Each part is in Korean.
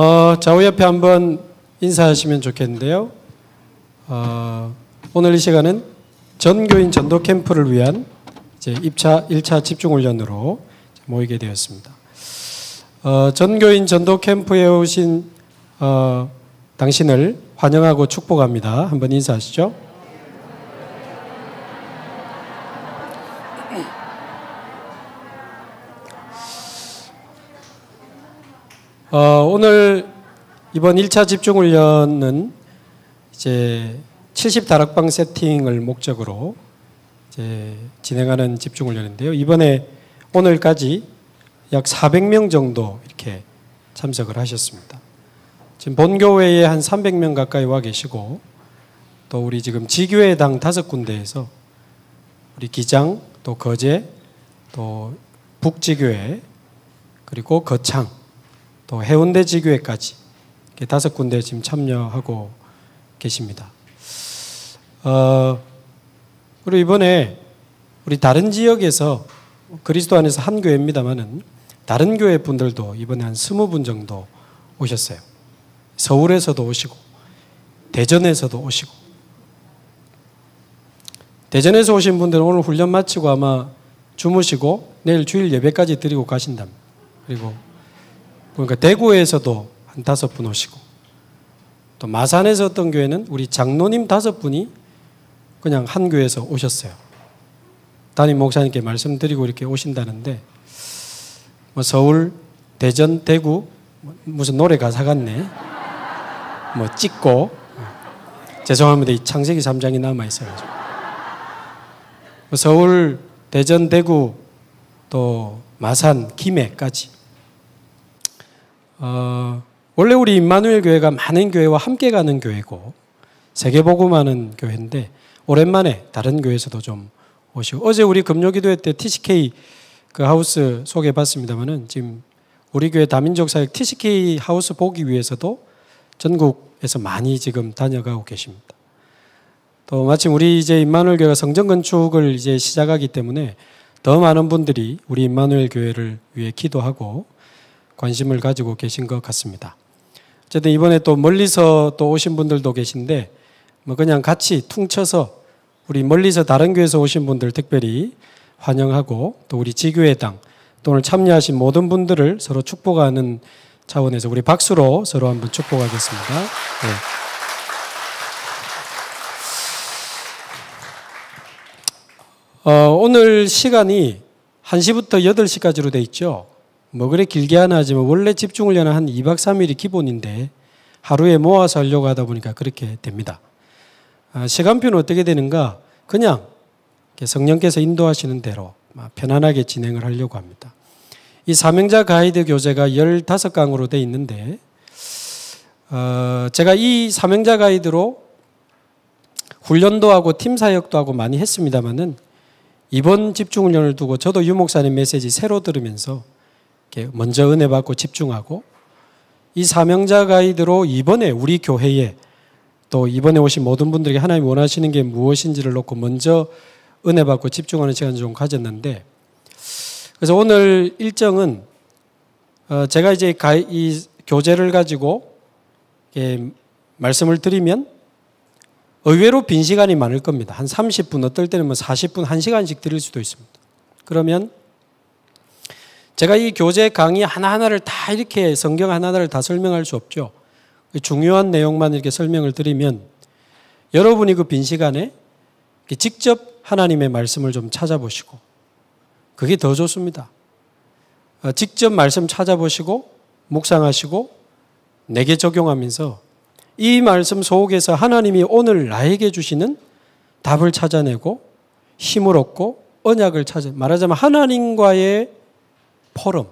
어, 좌우 옆에 한번 인사하시면 좋겠는데요. 어, 오늘 이 시간은 전교인 전도 캠프를 위한 이제 입차 1차 집중 훈련으로 모이게 되었습니다. 어, 전교인 전도 캠프에 오신 어, 당신을 환영하고 축복합니다. 한번 인사하시죠. 어, 오늘 이번 1차 집중훈련은 이제 70 다락방 세팅을 목적으로 이제 진행하는 집중훈련인데요. 이번에 오늘까지 약 400명 정도 이렇게 참석을 하셨습니다. 지금 본교회에 한 300명 가까이 와 계시고 또 우리 지금 지교회당 다섯 군데에서 우리 기장 또 거제 또 북지교회 그리고 거창 또 해운대 지교회까지 다섯 군데 지금 참여하고 계십니다. 어, 그리고 이번에 우리 다른 지역에서 그리스도 안에서 한 교회입니다만은 다른 교회 분들도 이번에 한 스무 분 정도 오셨어요. 서울에서도 오시고 대전에서도 오시고 대전에서 오신 분들은 오늘 훈련 마치고 아마 주무시고 내일 주일 예배까지 드리고 가신답니다. 그리고 그러니까 대구에서도 한 다섯 분 오시고 또 마산에서 어떤 교회는 우리 장로님 다섯 분이 그냥 한 교회에서 오셨어요. 담임 목사님께 말씀드리고 이렇게 오신다는데 뭐 서울, 대전, 대구 뭐 무슨 노래 가사 같네. 뭐 찍고 죄송합니다. 이 창세기 3장이 남아 있어가 뭐 서울, 대전, 대구 또 마산, 김해까지 어, 원래 우리 임마누엘 교회가 많은 교회와 함께 가는 교회고 세계보고하은 교회인데 오랜만에 다른 교회에서도 좀 오시고 어제 우리 금요기도회 때 TCK 그 하우스 소개해봤습니다만은 지금 우리 교회 다민족 사역 TCK 하우스 보기 위해서도 전국에서 많이 지금 다녀가고 계십니다. 또 마침 우리 이제 임마누엘 교회가 성전 건축을 이제 시작하기 때문에 더 많은 분들이 우리 임마누엘 교회를 위해 기도하고 관심을 가지고 계신 것 같습니다. 어쨌든 이번에 또 멀리서 또 오신 분들도 계신데 뭐 그냥 같이 퉁쳐서 우리 멀리서 다른 교회에서 오신 분들 특별히 환영하고 또 우리 지교회 당또 오늘 참여하신 모든 분들을 서로 축복하는 차원에서 우리 박수로 서로 한번 축복하겠습니다. 네. 어, 오늘 시간이 1시부터 8시까지로 돼 있죠. 뭐 그래 길게 하나 하지만 뭐 원래 집중훈련은 한 2박 3일이 기본인데 하루에 모아서 하려고 하다 보니까 그렇게 됩니다. 아, 시간표는 어떻게 되는가? 그냥 성령께서 인도하시는 대로 아, 편안하게 진행을 하려고 합니다. 이 사명자 가이드 교재가 15강으로 되어 있는데 어, 제가 이 사명자 가이드로 훈련도 하고 팀 사역도 하고 많이 했습니다마는 이번 집중 훈련을 두고 저도 유 목사님 메시지 새로 들으면서 먼저 은혜 받고 집중하고 이 사명자 가이드로 이번에 우리 교회에 또 이번에 오신 모든 분들에게 하나님 원하시는 게 무엇인지를 놓고 먼저 은혜 받고 집중하는 시간을 좀 가졌는데 그래서 오늘 일정은 어, 제가 이제 이 교재를 가지고 말씀을 드리면 의외로 빈 시간이 많을 겁니다. 한 30분, 어떨 때는 뭐 40분, 1시간씩 드릴 수도 있습니다. 그러면 제가 이 교재 강의 하나하나를 다 이렇게 성경 하나하나를 다 설명할 수 없죠. 그 중요한 내용만 이렇게 설명을 드리면 여러분이 그 빈 시간에 직접 하나님의 말씀을 좀 찾아보시고 그게 더 좋습니다. 어, 직접 말씀 찾아보시고 묵상하시고 내게 적용하면서 이 말씀 속에서 하나님이 오늘 나에게 주시는 답을 찾아내고 힘을 얻고 언약을 찾아 말하자면 하나님과의 포럼.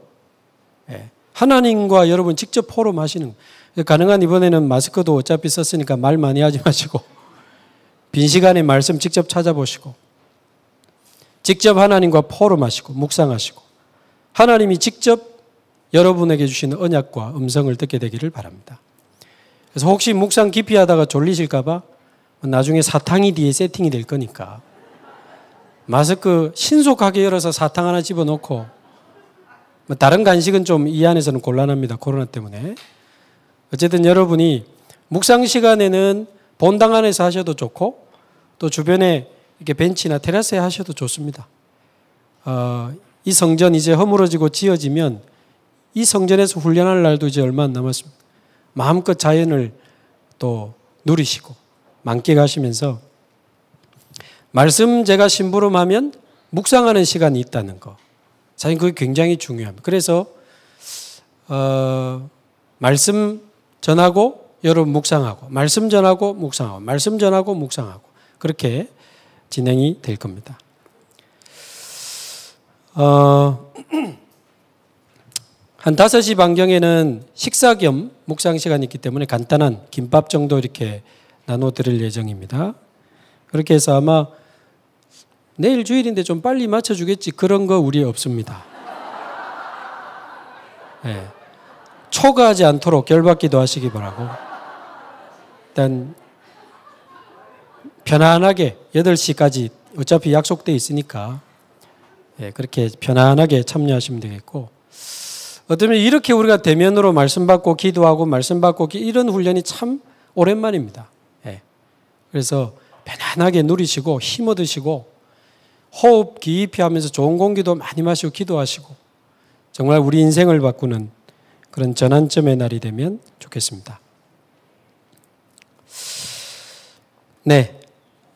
예. 하나님과 여러분 직접 포럼하시는 가능한 이번에는 마스크도 어차피 썼으니까 말 많이 하지 마시고 빈 시간에 말씀 직접 찾아보시고 직접 하나님과 포럼하시고 묵상하시고 하나님이 직접 여러분에게 주시는 언약과 음성을 듣게 되기를 바랍니다. 그래서 혹시 묵상 깊이 하다가 졸리실까봐 나중에 사탕이 뒤에 세팅이 될 거니까 마스크 신속하게 열어서 사탕 하나 집어넣고 뭐 다른 간식은 좀 이 안에서는 곤란합니다. 코로나 때문에. 어쨌든 여러분이 묵상 시간에는 본당 안에서 하셔도 좋고 또 주변에 이렇게 벤치나 테라스에 하셔도 좋습니다. 어, 이 성전 이제 허물어지고 지어지면 이 성전에서 훈련할 날도 이제 얼마 안 남았습니다. 마음껏 자연을 또 누리시고 만끽하시면서 말씀 제가 심부름하면 묵상하는 시간이 있다는 거. 사실 그게 굉장히 중요합니다. 그래서 어, 말씀 전하고 여러분 묵상하고 말씀 전하고 묵상하고 말씀 전하고 묵상하고 그렇게 진행이 될 겁니다. 어, 한 5시 반경에는 식사 겸 묵상 시간이 있기 때문에 간단한 김밥 정도 이렇게 나눠 드릴 예정입니다. 그렇게 해서 아마 내일 주일인데 좀 빨리 맞춰주겠지. 그런 거 우리 없습니다. 네. 초과하지 않도록 결박기도 하시기 바라고. 일단, 편안하게 8시까지 어차피 약속돼 있으니까 예, 그렇게 편안하게 참여하시면 되겠고 어쩌면 이렇게 우리가 대면으로 말씀받고 기도하고 말씀받고 이런 훈련이 참 오랜만입니다. 예. 그래서 편안하게 누리시고 힘 얻으시고 호흡 깊이 하면서 좋은 공기도 많이 마시고 기도하시고 정말 우리 인생을 바꾸는 그런 전환점의 날이 되면 좋겠습니다. 네.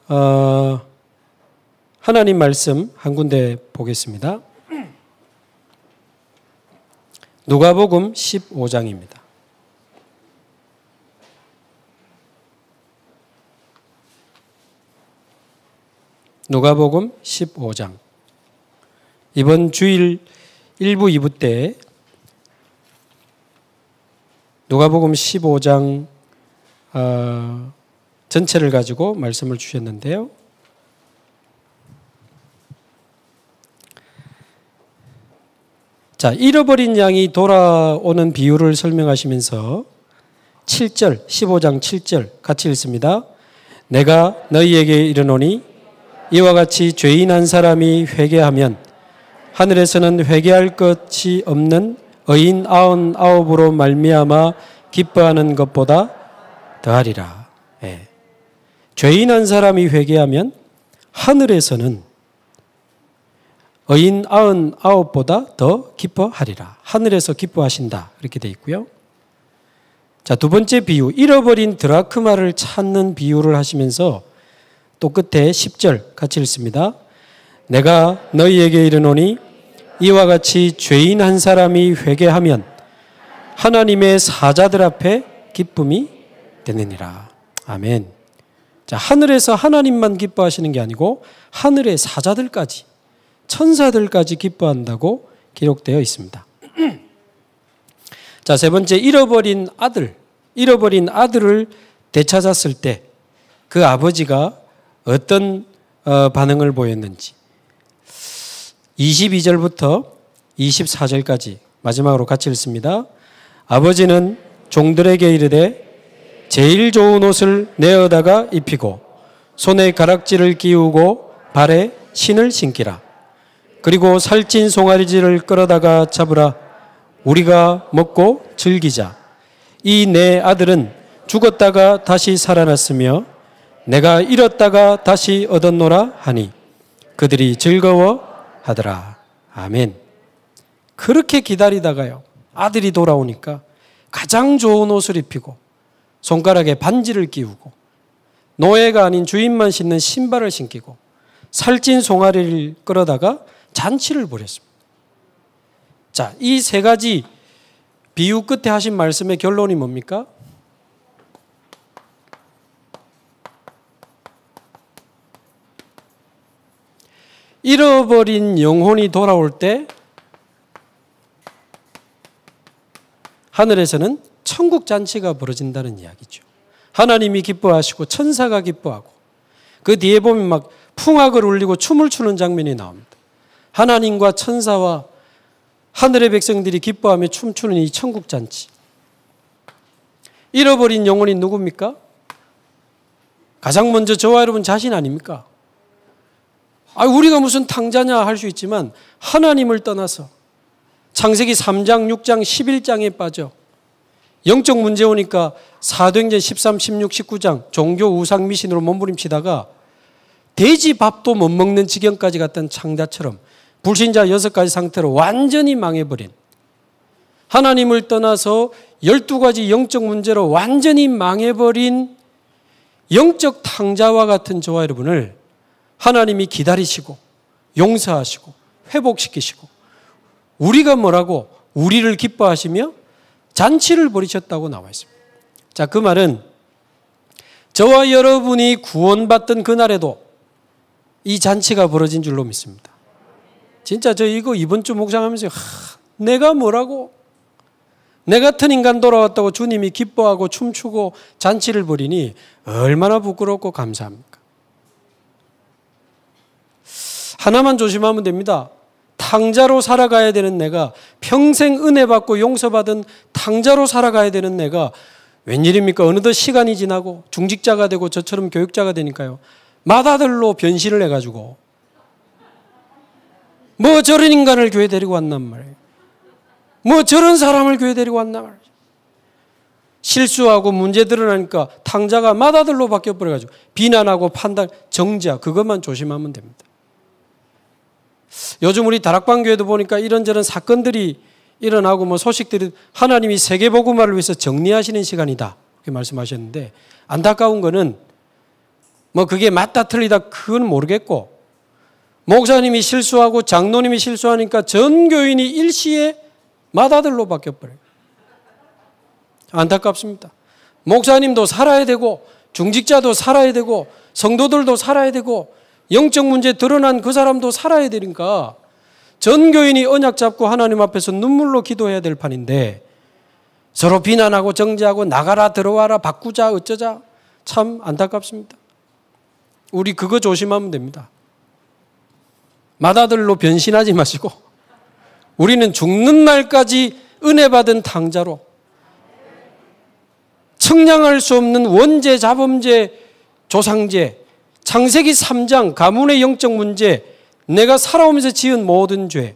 어, 하나님 말씀 한 군데 보겠습니다. 누가복음 15장입니다. 누가복음 15장. 이번 주일 1부 2부 때 누가복음 15장 어, 전체를 가지고 말씀을 주셨는데요. 자, 잃어버린 양이 돌아오는 비유를 설명하시면서 7절, 15장 7절 같이 읽습니다. 내가 너희에게 이르노니 이와 같이 죄인 한 사람이 회개하면 하늘에서는 회개할 것이 없는 의인 아흔 아홉으로 말미암아 기뻐하는 것보다 더하리라. 예. 죄인 한 사람이 회개하면 하늘에서는 의인 아흔 아홉보다 더 기뻐하리라. 하늘에서 기뻐하신다. 이렇게 되어 있고요. 자, 두 번째 비유. 잃어버린 드라크마를 찾는 비유를 하시면서 또 끝에 10절 같이 읽습니다. 내가 너희에게 이르노니 이와 같이 죄인 한 사람이 회개하면 하나님의 사자들 앞에 기쁨이 되느니라. 아멘. 자, 하늘에서 하나님만 기뻐하시는 게 아니고 하늘의 사자들까지 천사들까지 기뻐한다고 기록되어 있습니다. 자, 세 번째 잃어버린 아들, 잃어버린 아들을 되찾았을 때 그 아버지가 어떤 어, 반응을 보였는지 22절부터 24절까지 마지막으로 같이 읽습니다. 아버지는 종들에게 이르되 제일 좋은 옷을 내어다가 입히고 손에 가락지를 끼우고 발에 신을 신기라. 그리고 살찐 송아지를 리 끌어다가 잡으라. 우리가 먹고 즐기자. 이내 네 아들은 죽었다가 다시 살아났으며 내가 잃었다가 다시 얻었노라 하니 그들이 즐거워 하더라. 아멘. 그렇게 기다리다가요. 아들이 돌아오니까 가장 좋은 옷을 입히고 손가락에 반지를 끼우고 노예가 아닌 주인만 신는 신발을 신기고 살찐 송아리를 끌어다가 잔치를 벌였습니다. 자, 이 세 가지 비유 끝에 하신 말씀의 결론이 뭡니까? 잃어버린 영혼이 돌아올 때 하늘에서는 천국 잔치가 벌어진다는 이야기죠. 하나님이 기뻐하시고 천사가 기뻐하고 그 뒤에 보면 막 풍악을 울리고 춤을 추는 장면이 나옵니다. 하나님과 천사와 하늘의 백성들이 기뻐하며 춤추는 이 천국 잔치. 잃어버린 영혼이 누굽니까? 가장 먼저 저와 여러분 자신 아닙니까? 아, 우리가 무슨 탕자냐 할 수 있지만 하나님을 떠나서 창세기 3장, 6장, 11장에 빠져 영적 문제 오니까 사도행전 13, 16, 19장 종교 우상 미신으로 몸부림치다가 돼지 밥도 못 먹는 지경까지 갔던 창자처럼 불신자 여섯 가지 상태로 완전히 망해버린 하나님을 떠나서 열두 가지 영적 문제로 완전히 망해버린 영적 탕자와 같은 저와 여러분을 하나님이 기다리시고 용서하시고 회복시키시고 우리가 뭐라고 우리를 기뻐하시며 잔치를 벌이셨다고 나와 있습니다. 자, 그 말은 저와 여러분이 구원받던 그날에도 이 잔치가 벌어진 줄로 믿습니다. 진짜 저 이거 이번 주 목장하면서 내가 뭐라고 내 같은 인간 돌아왔다고 주님이 기뻐하고 춤추고 잔치를 벌이니 얼마나 부끄럽고 감사합니까? 하나만 조심하면 됩니다. 탕자로 살아가야 되는 내가 평생 은혜 받고 용서받은 탕자로 살아가야 되는 내가 웬일입니까? 어느덧 시간이 지나고 중직자가 되고 저처럼 교육자가 되니까요. 마다들로 변신을 해가지고 뭐 저런 인간을 교회 데리고 왔단 말이에요. 뭐 저런 사람을 교회 데리고 왔단 말이에요. 실수하고 문제 드러나니까 탕자가 마다들로 바뀌어버려가지고 비난하고 판단, 정자 그것만 조심하면 됩니다. 요즘 우리 다락방 교회도 보니까 이런저런 사건들이 일어나고 뭐 소식들이 하나님이 세계 복음화를 위해서 정리하시는 시간이다. 그렇게 말씀하셨는데 안타까운 거는 뭐 그게 맞다 틀리다 그건 모르겠고 목사님이 실수하고 장로님이 실수하니까 전 교인이 일시에 마다들로 바뀌어 버려요. 안타깝습니다. 목사님도 살아야 되고 중직자도 살아야 되고 성도들도 살아야 되고 영적 문제 드러난 그 사람도 살아야 되니까 전교인이 언약 잡고 하나님 앞에서 눈물로 기도해야 될 판인데 서로 비난하고 정죄하고 나가라 들어와라 바꾸자 어쩌자 참 안타깝습니다. 우리 그거 조심하면 됩니다. 마다들로 변신하지 마시고 우리는 죽는 날까지 은혜 받은 당자로 청량할 수 없는 원죄, 자범죄, 조상죄 창세기 3장 가문의 영적 문제 내가 살아오면서 지은 모든 죄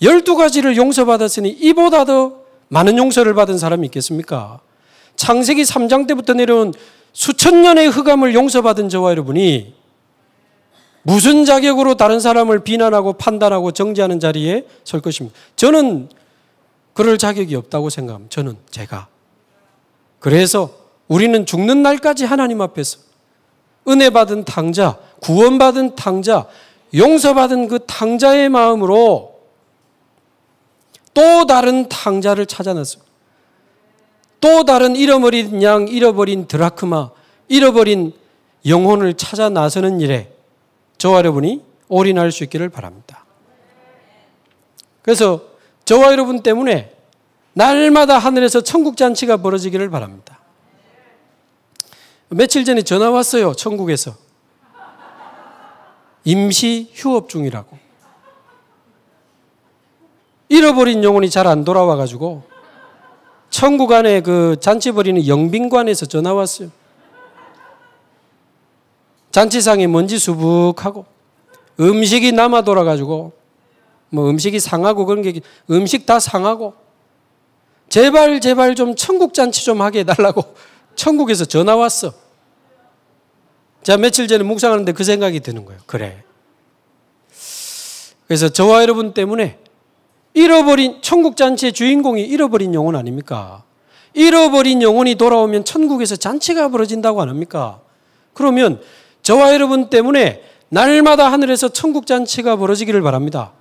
12가지를 용서받았으니 이보다 더 많은 용서를 받은 사람이 있겠습니까? 창세기 3장 때부터 내려온 수천 년의 흑암을 용서받은 저와 여러분이 무슨 자격으로 다른 사람을 비난하고 판단하고 정지하는 자리에 설 것입니다. 저는 그럴 자격이 없다고 생각합니다. 저는 제가. 그래서 우리는 죽는 날까지 하나님 앞에서 은혜 받은 당자, 구원받은 당자, 용서받은 그 당자의 마음으로 또 다른 당자를 찾아냈어요. 또 다른 잃어버린 양, 잃어버린 드라크마, 잃어버린 영혼을 찾아 나서는 일에 저와 여러분이 올인할 수 있기를 바랍니다. 그래서 저와 여러분 때문에 날마다 하늘에서 천국 잔치가 벌어지기를 바랍니다. 며칠 전에 전화 왔어요. 천국에서. 임시 휴업 중이라고. 잃어버린 영혼이 잘 안 돌아와 가지고 천국 안에 그 잔치 버리는 영빈관에서 전화 왔어요. 잔치상에 먼지 수북하고 음식이 남아 돌아 가지고 뭐 음식이 상하고 그런 게 음식 다 상하고 제발 제발 좀 천국 잔치 좀 하게 해달라고 천국에서 전화 왔어. 제가 며칠 전에 묵상하는데 그 생각이 드는 거예요. 그래. 그래서 저와 여러분 때문에 잃어버린 천국 잔치의 주인공이 잃어버린 영혼 아닙니까? 잃어버린 영혼이 돌아오면 천국에서 잔치가 벌어진다고 안 합니까? 그러면 저와 여러분 때문에 날마다 하늘에서 천국 잔치가 벌어지기를 바랍니다.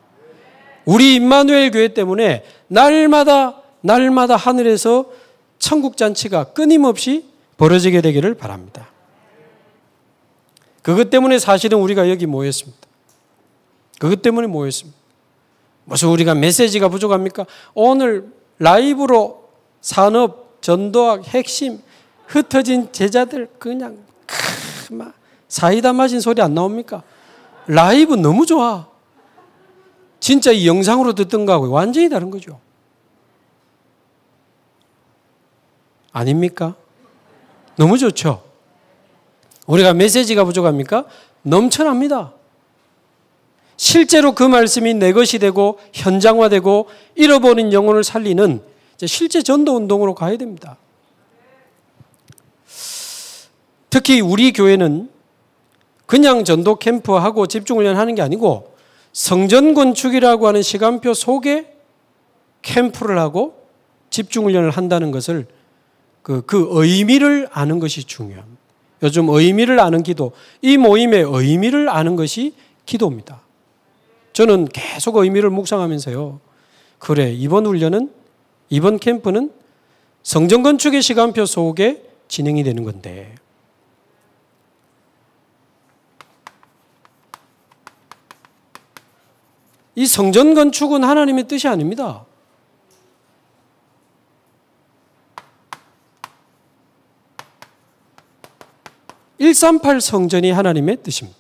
우리 임마누엘 교회 때문에 날마다 날마다 하늘에서 천국 잔치가 끊임없이 벌어지게 되기를 바랍니다. 그것 때문에 사실은 우리가 여기 모였습니다. 그것 때문에 모였습니다. 무슨 우리가 메시지가 부족합니까? 오늘 라이브로 산업, 전도학, 핵심, 흩어진 제자들 그냥 크, 사이다 마신 소리 안 나옵니까? 라이브 너무 좋아. 진짜 이 영상으로 듣던 거하고 완전히 다른 거죠. 아닙니까? 너무 좋죠? 우리가 메시지가 부족합니까? 넘쳐납니다. 실제로 그 말씀이 내 것이 되고 현장화되고 잃어버린 영혼을 살리는 실제 전도 운동으로 가야 됩니다. 특히 우리 교회는 그냥 전도 캠프하고 집중훈련 하는 게 아니고 성전 건축이라고 하는 시간표 속에 캠프를 하고 집중훈련을 한다는 것을 그, 그 의미를 아는 것이 중요합니다. 요즘 의미를 아는 기도, 이 모임의 의미를 아는 것이 기도입니다. 저는 계속 의미를 묵상하면서요. 그래, 이번 훈련은, 이번 캠프는 성전 건축의 시간표 속에 진행이 되는 건데, 이 성전 건축은 하나님의 뜻이 아닙니다. 138 성전이 하나님의 뜻입니다.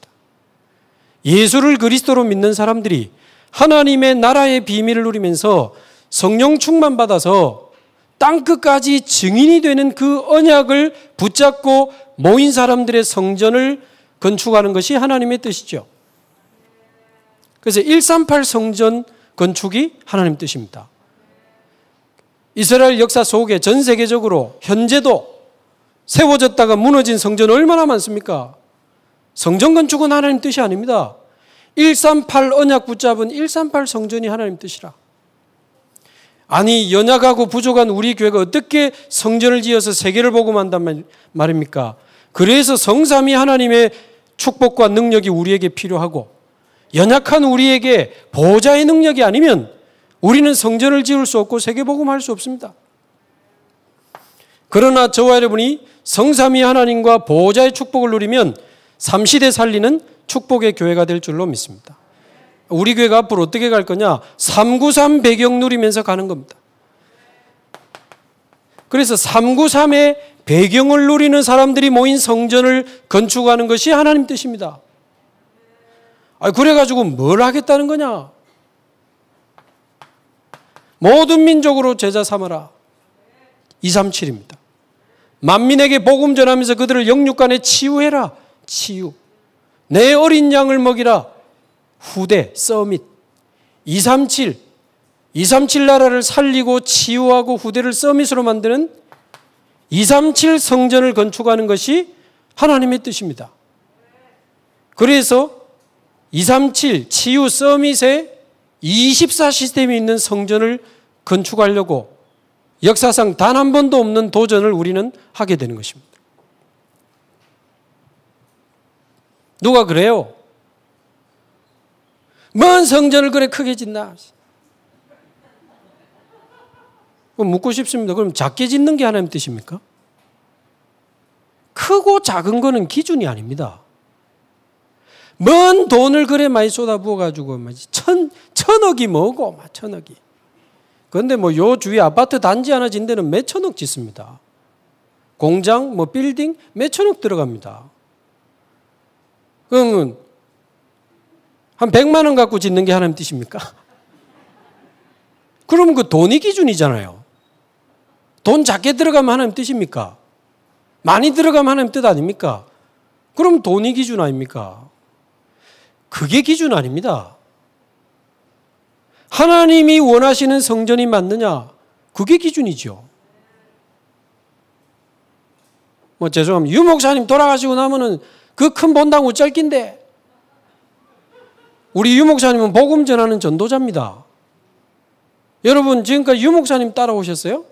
예수를 그리스도로 믿는 사람들이 하나님의 나라의 비밀을 누리면서 성령 충만 받아서 땅 끝까지 증인이 되는 그 언약을 붙잡고 모인 사람들의 성전을 건축하는 것이 하나님의 뜻이죠. 그래서 138 성전 건축이 하나님 뜻입니다. 이스라엘 역사 속에 전 세계적으로 현재도 세워졌다가 무너진 성전 얼마나 많습니까? 성전 건축은 하나님 뜻이 아닙니다. 138 언약 붙잡은 138 성전이 하나님 뜻이라. 아니 연약하고 부족한 우리 교회가 어떻게 성전을 지어서 세계를 복음한단 말입니까? 그래서 성삼이 하나님의 축복과 능력이 우리에게 필요하고 연약한 우리에게 보호자의 능력이 아니면 우리는 성전을 지을 수 없고 세계 복음할 수 없습니다. 그러나 저와 여러분이 성삼위 하나님과 보호자의 축복을 누리면 삼시대 살리는 축복의 교회가 될 줄로 믿습니다. 우리 교회가 앞으로 어떻게 갈 거냐? 393 배경 누리면서 가는 겁니다. 그래서 393의 배경을 누리는 사람들이 모인 성전을 건축하는 것이 하나님 뜻입니다. 아, 그래가지고 뭘 하겠다는 거냐? 모든 민족으로 제자 삼아라. 237입니다. 만민에게 복음 전하면서 그들을 영육간에 치유해라. 치유. 내 어린 양을 먹이라. 후대, 서밋. 237. 237 나라를 살리고 치유하고 후대를 서밋으로 만드는 237 성전을 건축하는 것이 하나님의 뜻입니다. 그래서 237 치유 서밋에 24 시스템이 있는 성전을 건축하려고 역사상 단 한 번도 없는 도전을 우리는 하게 되는 것입니다. 누가 그래요? 먼 성전을 그래 크게 짓나? 묻고 싶습니다. 그럼 작게 짓는 게 하나님 뜻입니까? 크고 작은 거는 기준이 아닙니다. 먼 돈을 그래 많이 쏟아부어가지고, 천, 천억이 뭐고, 천억이. 그런데 뭐 요 주위 아파트 단지 하나 짓는 데는 몇 천억 짓습니다. 공장, 뭐 빌딩 몇 천억 들어갑니다. 그러면 한1만원 갖고 짓는 게 하나님 뜻입니까? 그러면 그 돈이 기준이잖아요. 돈 작게 들어가면 하나님 뜻입니까? 많이 들어가면 하나님 뜻 아닙니까? 그럼 돈이 기준 아닙니까? 그게 기준 아닙니다. 하나님이 원하시는 성전이 맞느냐? 그게 기준이죠. 뭐 죄송합니다. 유 목사님 돌아가시고 나면은 그 큰 본당 우짤긴데 우리 유 목사님은 복음 전하는 전도자입니다. 여러분 지금까지 유 목사님 따라오셨어요?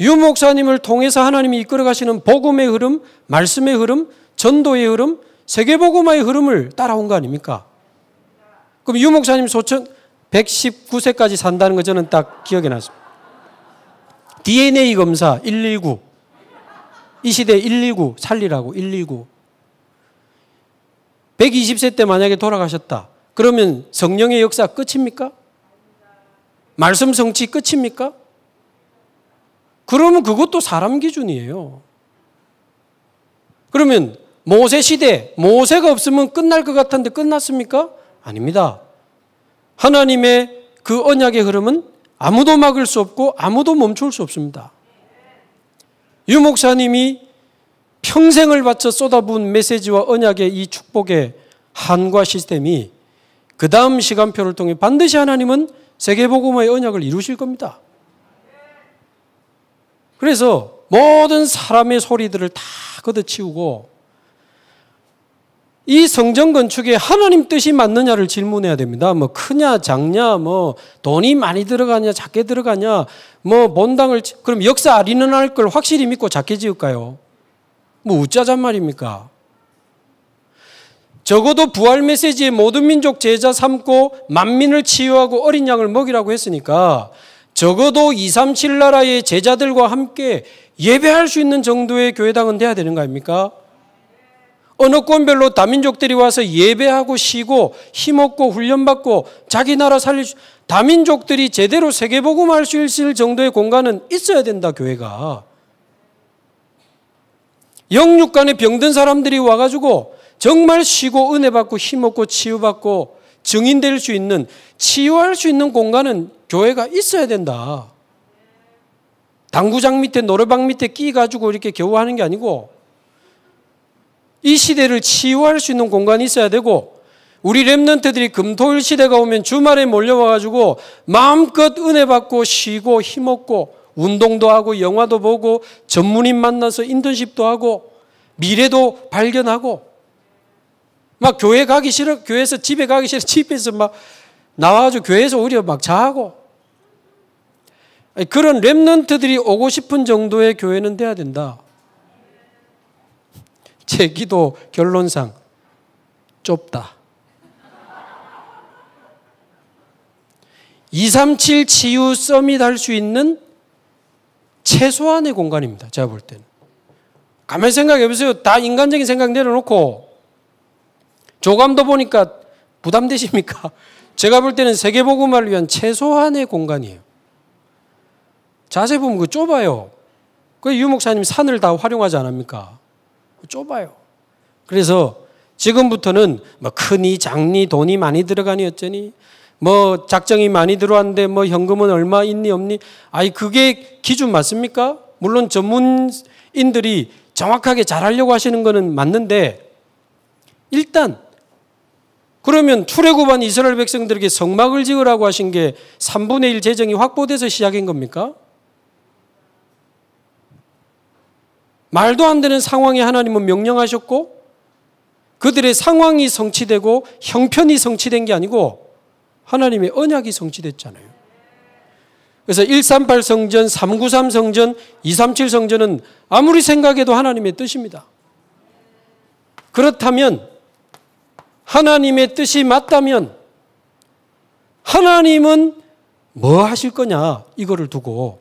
유 목사님을 통해서 하나님이 이끌어 가시는 복음의 흐름, 말씀의 흐름, 전도의 흐름, 세계복음화의 흐름을 따라온 거 아닙니까? 그럼 유 목사님 소천 119세까지 산다는 거 저는 딱 기억이 났습니다. DNA 검사 119. 이 시대 119 살리라고 119. 120세 때 만약에 돌아가셨다. 그러면 성령의 역사 끝입니까? 말씀 성취 끝입니까? 그러면 그것도 사람 기준이에요. 그러면 모세 시대, 모세가 없으면 끝날 것 같은데 끝났습니까? 아닙니다. 하나님의 그 언약의 흐름은 아무도 막을 수 없고 아무도 멈출 수 없습니다. 유 목사님이 평생을 바쳐 쏟아부은 메시지와 언약의 이 축복의 한과 시스템이 그 다음 시간표를 통해 반드시 하나님은 세계복음의 언약을 이루실 겁니다. 그래서 모든 사람의 소리들을 다 걷어치우고 이 성전 건축에 하나님 뜻이 맞느냐를 질문해야 됩니다. 뭐 크냐 작냐 뭐 돈이 많이 들어가냐 작게 들어가냐 뭐 본당을 그럼 역사 아리는 할 걸 확실히 믿고 작게 지을까요? 뭐 웃자잔 말입니까? 적어도 부활 메시지의 모든 민족 제자 삼고 만민을 치유하고 어린 양을 먹이라고 했으니까 적어도 2, 3, 7 나라의 제자들과 함께 예배할 수 있는 정도의 교회당은 돼야 되는 거 아닙니까? 어느 권별로 다민족들이 와서 예배하고 쉬고 힘없고 훈련받고 자기 나라 살릴 수, 다민족들이 제대로 세계복음 할수 있을 정도의 공간은 있어야 된다, 교회가. 영육 간에 병든 사람들이 와가지고 정말 쉬고 은혜 받고 힘없고 치유받고 증인될 수 있는, 치유할 수 있는 공간은 교회가 있어야 된다. 당구장 밑에 노래방 밑에 끼가지고 이렇게 겨우 하는 게 아니고 이 시대를 치유할 수 있는 공간이 있어야 되고 우리 랩런트들이 금토일 시대가 오면 주말에 몰려와가지고 마음껏 은혜 받고 쉬고 힘없고 운동도 하고 영화도 보고 전문인 만나서 인턴십도 하고 미래도 발견하고 막 교회 가기 싫어 교회에서 집에 가기 싫어 집에서 막 나와가지고 교회에서 오히려 막 자하고 그런 랩런트들이 오고 싶은 정도의 교회는 돼야 된다. 제 기도 결론상 좁다. 237 치유 서밋 할수 있는 최소한의 공간입니다. 제가 볼때 가만히 생각해 보세요. 다 인간적인 생각 내려놓고 조감도 보니까 부담되십니까? 제가 볼 때는 세계보고말을 위한 최소한의 공간이에요. 자세히 보면 그 좁아요. 그 유목사님 산을 다 활용하지 않습니까? 좁아요. 그래서 지금부터는 뭐 크니 작니 돈이 많이 들어가니 어쩌니 뭐 작정이 많이 들어왔는데 뭐 현금은 얼마 있니 없니 아니 그게 기준 맞습니까? 물론 전문인들이 정확하게 잘하려고 하시는 거는 맞는데 일단 그러면 출애굽한 이스라엘 백성들에게 성막을 지으라고 하신 게 3분의 1 재정이 확보돼서 시작인 겁니까? 말도 안 되는 상황에 하나님은 명령하셨고 그들의 상황이 성취되고 형편이 성취된 게 아니고 하나님의 언약이 성취됐잖아요. 그래서 138 성전, 393 성전, 237 성전은 아무리 생각해도 하나님의 뜻입니다. 그렇다면 하나님의 뜻이 맞다면 하나님은 뭐 하실 거냐 이거를 두고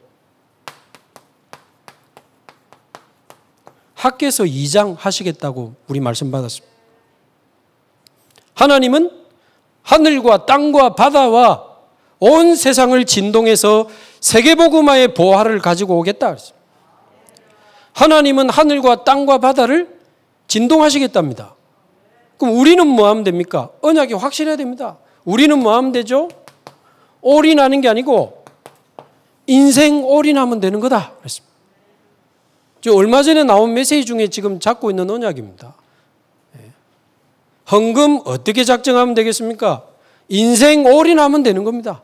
학계에서 2장 하시겠다고 우리 말씀 받았습니다. 하나님은 하늘과 땅과 바다와 온 세상을 진동해서 세계복음화의 보화를 가지고 오겠다 하나님은 하늘과 땅과 바다를 진동하시겠답니다. 그럼 우리는 뭐 하면 됩니까? 언약이 확실해야 됩니다. 우리는 뭐 하면 되죠? 올인하는 게 아니고 인생 올인하면 되는 거다. 그랬습니다. 얼마 전에 나온 메시지 중에 지금 잡고 있는 언약입니다. 예. 헌금 어떻게 작정하면 되겠습니까? 인생 올인하면 되는 겁니다.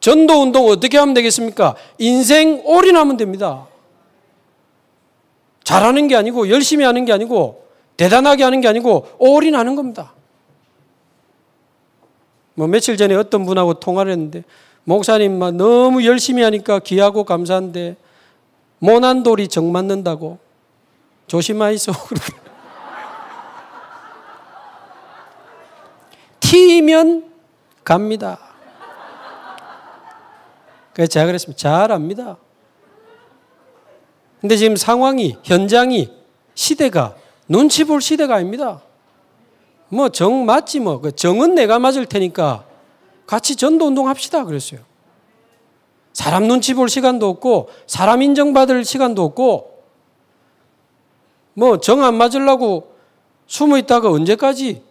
전도 운동 어떻게 하면 되겠습니까? 인생 올인하면 됩니다. 잘하는 게 아니고 열심히 하는 게 아니고 대단하게 하는 게 아니고 올인하는 겁니다. 뭐 며칠 전에 어떤 분하고 통화를 했는데 목사님 너무 열심히 하니까 귀하고 감사한데 모난 돌이 정 맞는다고 조심하이소. 튀면 갑니다. 그래서 제가 그랬습니다. 잘 압니다. 근데 지금 상황이, 현장이, 시대가 눈치 볼 시대가 아닙니다. 뭐 정 맞지 뭐. 그 정은 내가 맞을 테니까 같이 전도 운동 합시다. 그랬어요. 사람 눈치 볼 시간도 없고 사람 인정받을 시간도 없고 뭐 정 안 맞으려고 숨어 있다가 언제까지?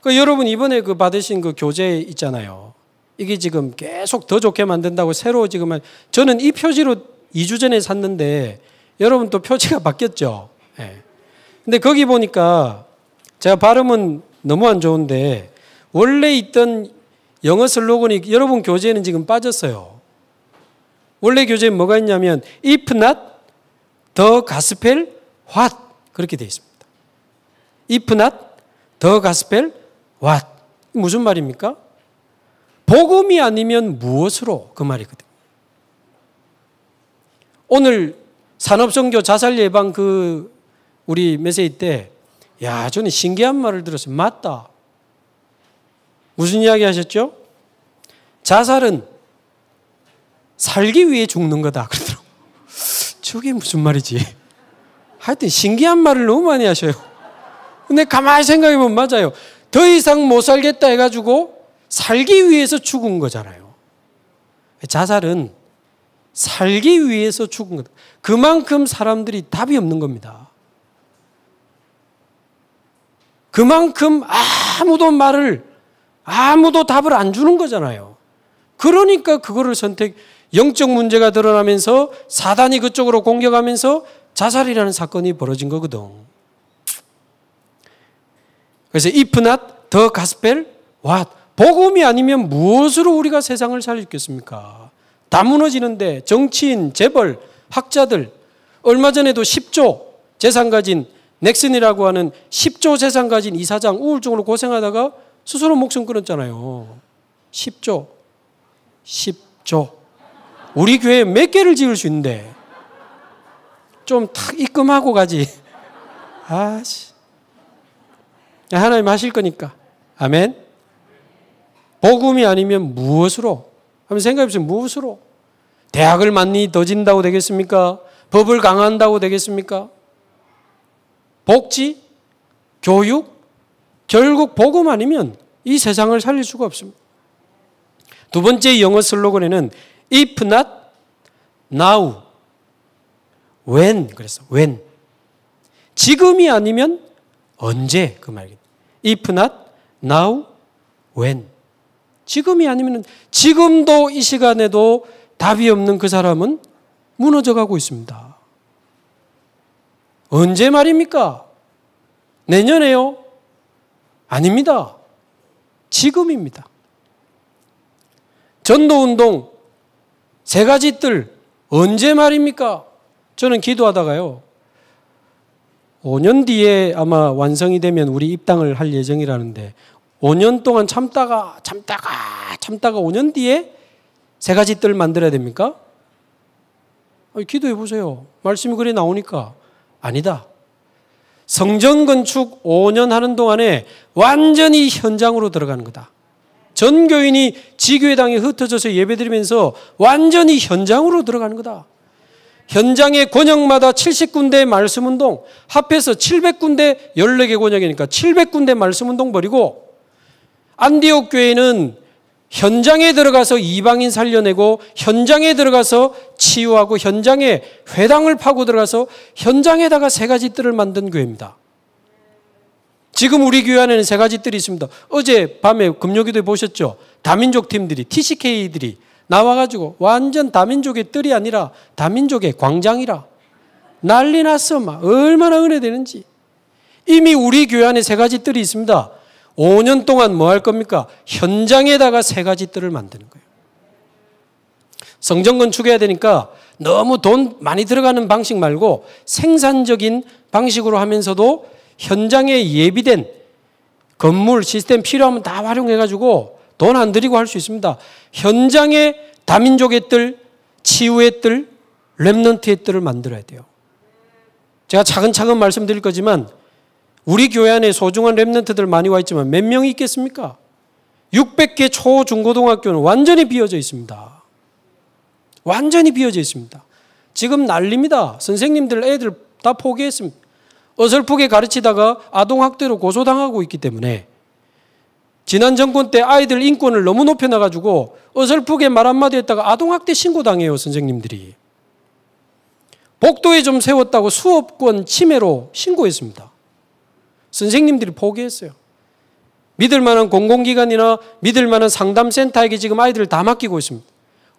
그 여러분 이번에 그 받으신 그 교재 있잖아요. 이게 지금 계속 더 좋게 만든다고 새로 지금 저는 이 표지로 2주 전에 샀는데 여러분 또 표지가 바뀌었죠. 예. 근데 거기 보니까 제가 발음은 너무 안 좋은데 원래 있던 영어 슬로건이 여러분 교재는 에 지금 빠졌어요. 원래 교재에 뭐가 있냐면 if not the gospel what 그렇게 되 있습니다. if not the gospel what 무슨 말입니까? 복음이 아니면 무엇으로 그 말이거든요. 오늘 산업선교 자살 예방 그 우리 메시지 때, 야, 저는 신기한 말을 들었어요. 맞다. 무슨 이야기 하셨죠? 자살은 살기 위해 죽는 거다. 그러더라고. 저게 무슨 말이지? 하여튼 신기한 말을 너무 많이 하셔요. 근데 가만히 생각해보면 맞아요. 더 이상 못 살겠다 해가지고 살기 위해서 죽은 거잖아요. 자살은 살기 위해서 죽은 거다. 그만큼 사람들이 답이 없는 겁니다. 그만큼 아무도 말을 아무도 답을 안 주는 거잖아요. 그러니까 그거를 선택, 영적 문제가 드러나면서 사단이 그쪽으로 공격하면서 자살이라는 사건이 벌어진 거거든. 그래서 if not, the gospel, what? 복음이 아니면 무엇으로 우리가 세상을 살리겠습니까? 다 무너지는데 정치인, 재벌, 학자들, 얼마 전에도 10조 재산 가진 넥슨이라고 하는 10조 재산 가진 이사장 우울증으로 고생하다가 스스로 목숨 끊었잖아요. 10조. 10조. 우리 교회 몇 개를 지을 수 있는데 좀 탁 입금하고 가지. 아씨. 하나님 하실 거니까. 아멘. 복음이 아니면 무엇으로? 한번 생각해 보세요. 무엇으로? 대학을 많이 더 진다고 되겠습니까? 법을 강한다고 되겠습니까? 복지? 교육? 결국 복음 아니면 이 세상을 살릴 수가 없습니다. 두 번째 영어 슬로건에는 if not now when 그랬어. when 지금이 아니면 언제 그 말이겠다. if not now when 지금이 아니면 지금도 이 시간에도 답이 없는 그 사람은 무너져 가고 있습니다. 언제 말입니까? 내년에요? 아닙니다. 지금입니다. 전도운동 세 가지 뜰 언제 말입니까? 저는 기도하다가요. 5년 뒤에 아마 완성이 되면 우리 입당을 할 예정이라는데 5년 동안 참다가 참다가 참다가 5년 뒤에 세 가지 뜰 만들어야 됩니까? 기도해 보세요. 말씀이 그리 나오니까 아니다. 성전 건축 5년 하는 동안에 완전히 현장으로 들어가는 거다. 전 교인이 지교회당에 흩어져서 예배드리면서 완전히 현장으로 들어가는 거다. 현장의 권역마다 7 0군데 말씀운동, 합해서 700군데 14개 권역이니까 700군데 말씀운동 벌이고 안디옥 교회는 현장에 들어가서 이방인 살려내고 현장에 들어가서 치유하고 현장에 회당을 파고 들어가서 현장에다가 세 가지 뜰을 만든 교회입니다. 지금 우리 교회 안에는 세 가지 뜰이 있습니다. 어제 밤에 금요기도에 보셨죠? 다민족 팀들이 TCK들이 나와가지고 완전 다민족의 뜰이 아니라 다민족의 광장이라 난리 났어 막 얼마나 은혜되는지 이미 우리 교회 안에 세 가지 뜰이 있습니다. 5년 동안 뭐 할 겁니까? 현장에다가 세 가지 뜰을 만드는 거예요. 성전 건축해야 되니까 너무 돈 많이 들어가는 방식 말고 생산적인 방식으로 하면서도 현장에 예비된 건물 시스템 필요하면 다 활용해가지고 돈 안 들이고 할 수 있습니다. 현장에 다민족의 뜰, 치유의 뜰, 랩넌트의 뜰을 만들어야 돼요. 제가 차근차근 말씀드릴 거지만 우리 교회 안에 소중한 랩런트들 많이 와 있지만 몇 명이 있겠습니까? 600개 초, 중, 고등학교는 완전히 비어져 있습니다. 완전히 비어져 있습니다. 지금 난립니다. 선생님들 애들 다 포기했습니다. 어설프게 가르치다가 아동학대로 고소당하고 있기 때문에 지난 정권 때 아이들 인권을 너무 높여놔가지고 어설프게 말 한마디 했다가 아동학대 신고당해요, 선생님들이. 복도에 좀 세웠다고 수업권 침해로 신고했습니다. 선생님들이 포기했어요. 믿을 만한 공공기관이나 믿을 만한 상담센터에게 지금 아이들을 다 맡기고 있습니다.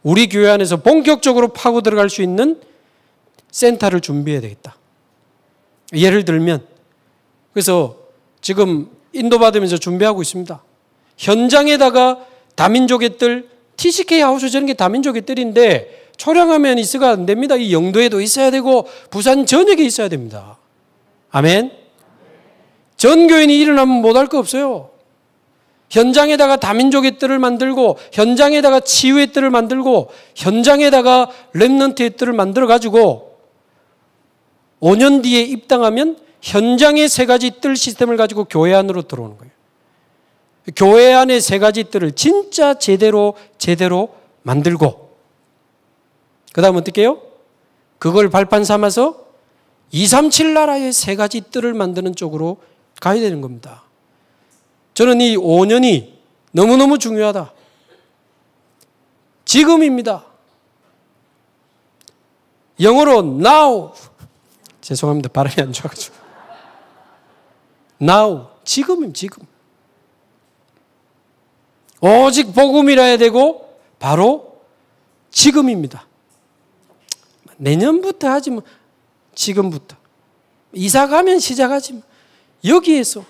우리 교회 안에서 본격적으로 파고 들어갈 수 있는 센터를 준비해야 되겠다. 예를 들면, 그래서 지금 인도받으면서 준비하고 있습니다. 현장에다가 다민족의 뜰, TCK 하우스 저런게 다민족의 뜰인데, 초량하면 있어가 안 됩니다. 이 영도에도 있어야 되고, 부산 전역에 있어야 됩니다. 아멘. 전교인이 일어나면 못할 거 없어요. 현장에다가 다민족의 뜰을 만들고 현장에다가 치유의 뜰을 만들고 현장에다가 랩런트의 뜰을 만들어 가지고 5년 뒤에 입당하면 현장의 세 가지 뜰 시스템을 가지고 교회 안으로 들어오는 거예요. 교회 안에 세 가지 뜰을 진짜 제대로 제대로 만들고 그다음 어떻게 해요? 그걸 발판 삼아서 237 나라의 세 가지 뜰을 만드는 쪽으로 가야 되는 겁니다. 저는 이 5년이 너무너무 중요하다. 지금입니다. 영어로 now. 죄송합니다. 발음이 안 좋아가지고. now. 지금임, 지금. 오직 복음이라 해야 되고, 바로 지금입니다. 내년부터 하지 뭐, 지금부터. 이사 가면 시작하지 뭐. 여기에서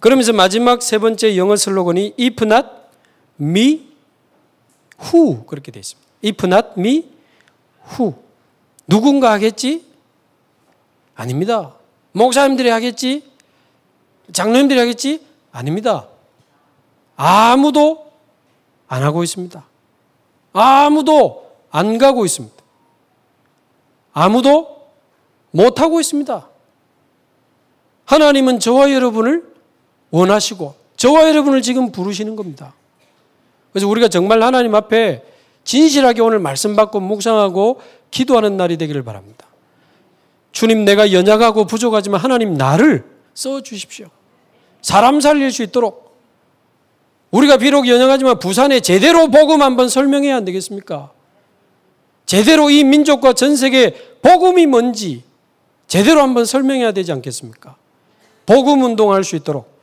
그러면서 마지막 세 번째 영어 슬로건이 if not me who 그렇게 되어 있습니다. if not me who 누군가 하겠지? 아닙니다. 목사님들이 하겠지? 장로님들이 하겠지? 아닙니다. 아무도 안 하고 있습니다. 아무도 안 가고 있습니다. 아무도 못 하고 있습니다. 하나님은 저와 여러분을 원하시고 저와 여러분을 지금 부르시는 겁니다. 그래서 우리가 정말 하나님 앞에 진실하게 오늘 말씀 받고 묵상하고 기도하는 날이 되기를 바랍니다. 주님 내가 연약하고 부족하지만 하나님 나를 써 주십시오. 사람 살릴 수 있도록 우리가 비록 연약하지만 부산에 제대로 복음 한번 설명해야 안 되겠습니까? 제대로 이 민족과 전 세계 복음이 뭔지 제대로 한번 설명해야 되지 않겠습니까? 복음 운동할 수 있도록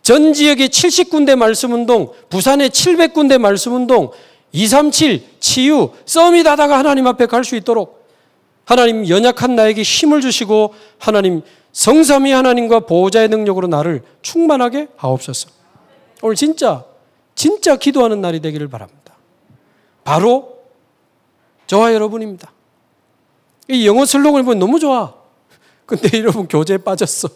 전 지역의 70군데 말씀 운동, 부산의 700군데 말씀 운동, 237 치유 썸밋 다다가 하나님 앞에 갈 수 있도록 하나님 연약한 나에게 힘을 주시고 하나님 성삼위 하나님과 보호자의 능력으로 나를 충만하게 하옵소서. 오늘 진짜 진짜 기도하는 날이 되기를 바랍니다. 바로 저와 여러분입니다. 이 영어 슬로건을 보면 너무 좋아. 근데 여러분 교재에 빠졌어.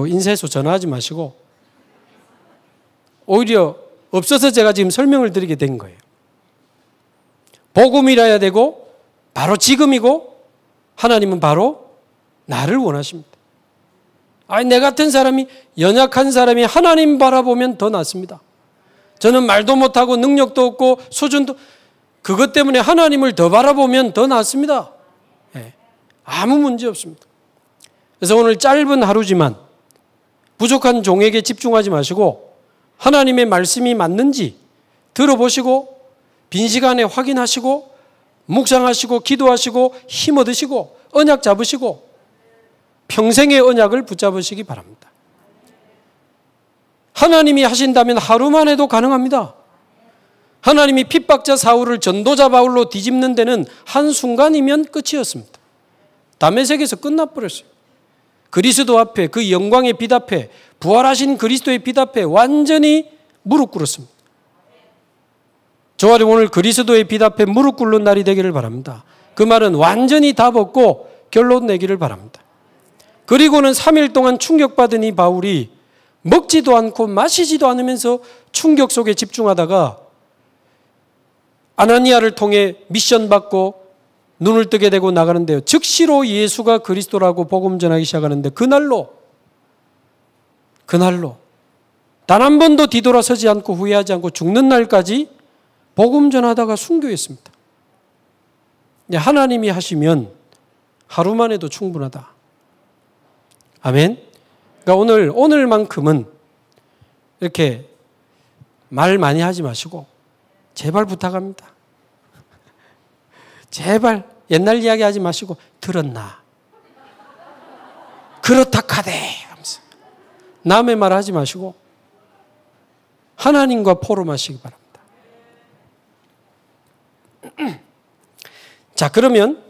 또 인쇄소 전화하지 마시고 오히려 없어서 제가 지금 설명을 드리게 된 거예요. 복음이라야 되고 바로 지금이고 하나님은 바로 나를 원하십니다. 아니 내 같은 사람이 연약한 사람이 하나님 바라보면 더 낫습니다. 저는 말도 못하고 능력도 없고 수준도 그것 때문에 하나님을 더 바라보면 더 낫습니다. 예. 아무 문제 없습니다. 그래서 오늘 짧은 하루지만 부족한 종에게 집중하지 마시고 하나님의 말씀이 맞는지 들어보시고 빈 시간에 확인하시고 묵상하시고 기도하시고 힘 얻으시고 언약 잡으시고 평생의 언약을 붙잡으시기 바랍니다. 하나님이 하신다면 하루만 해도 가능합니다. 하나님이 핍박자 사울을 전도자 바울로 뒤집는 데는 한순간이면 끝이었습니다. 담의세계에서 끝나버렸어요. 그리스도 앞에 그 영광의 빛 앞에 부활하신 그리스도의 빛 앞에 완전히 무릎 꿇었습니다. 저와 오늘 그리스도의 빛 앞에 무릎 꿇는 날이 되기를 바랍니다. 그 말은 완전히 다 벗고 결론 내기를 바랍니다. 그리고는 3일 동안 충격받은 이 바울이 먹지도 않고 마시지도 않으면서 충격 속에 집중하다가 아나니아를 통해 미션 받고 눈을 뜨게 되고 나가는데요. 즉시로 예수가 그리스도라고 복음 전하기 시작하는데 그날로 그날로 단 한 번도 뒤돌아서지 않고 후회하지 않고 죽는 날까지 복음 전하다가 순교했습니다. 네, 하나님이 하시면 하루만 해도 충분하다. 아멘. 그러니까 오늘 오늘만큼은 이렇게 말 많이 하지 마시고 제발 부탁합니다. 제발 옛날 이야기 하지 마시고 들었나? 그렇다 카대 하면서 남의 말 하지 마시고 하나님과 포럼하시기 바랍니다. 자, 그러면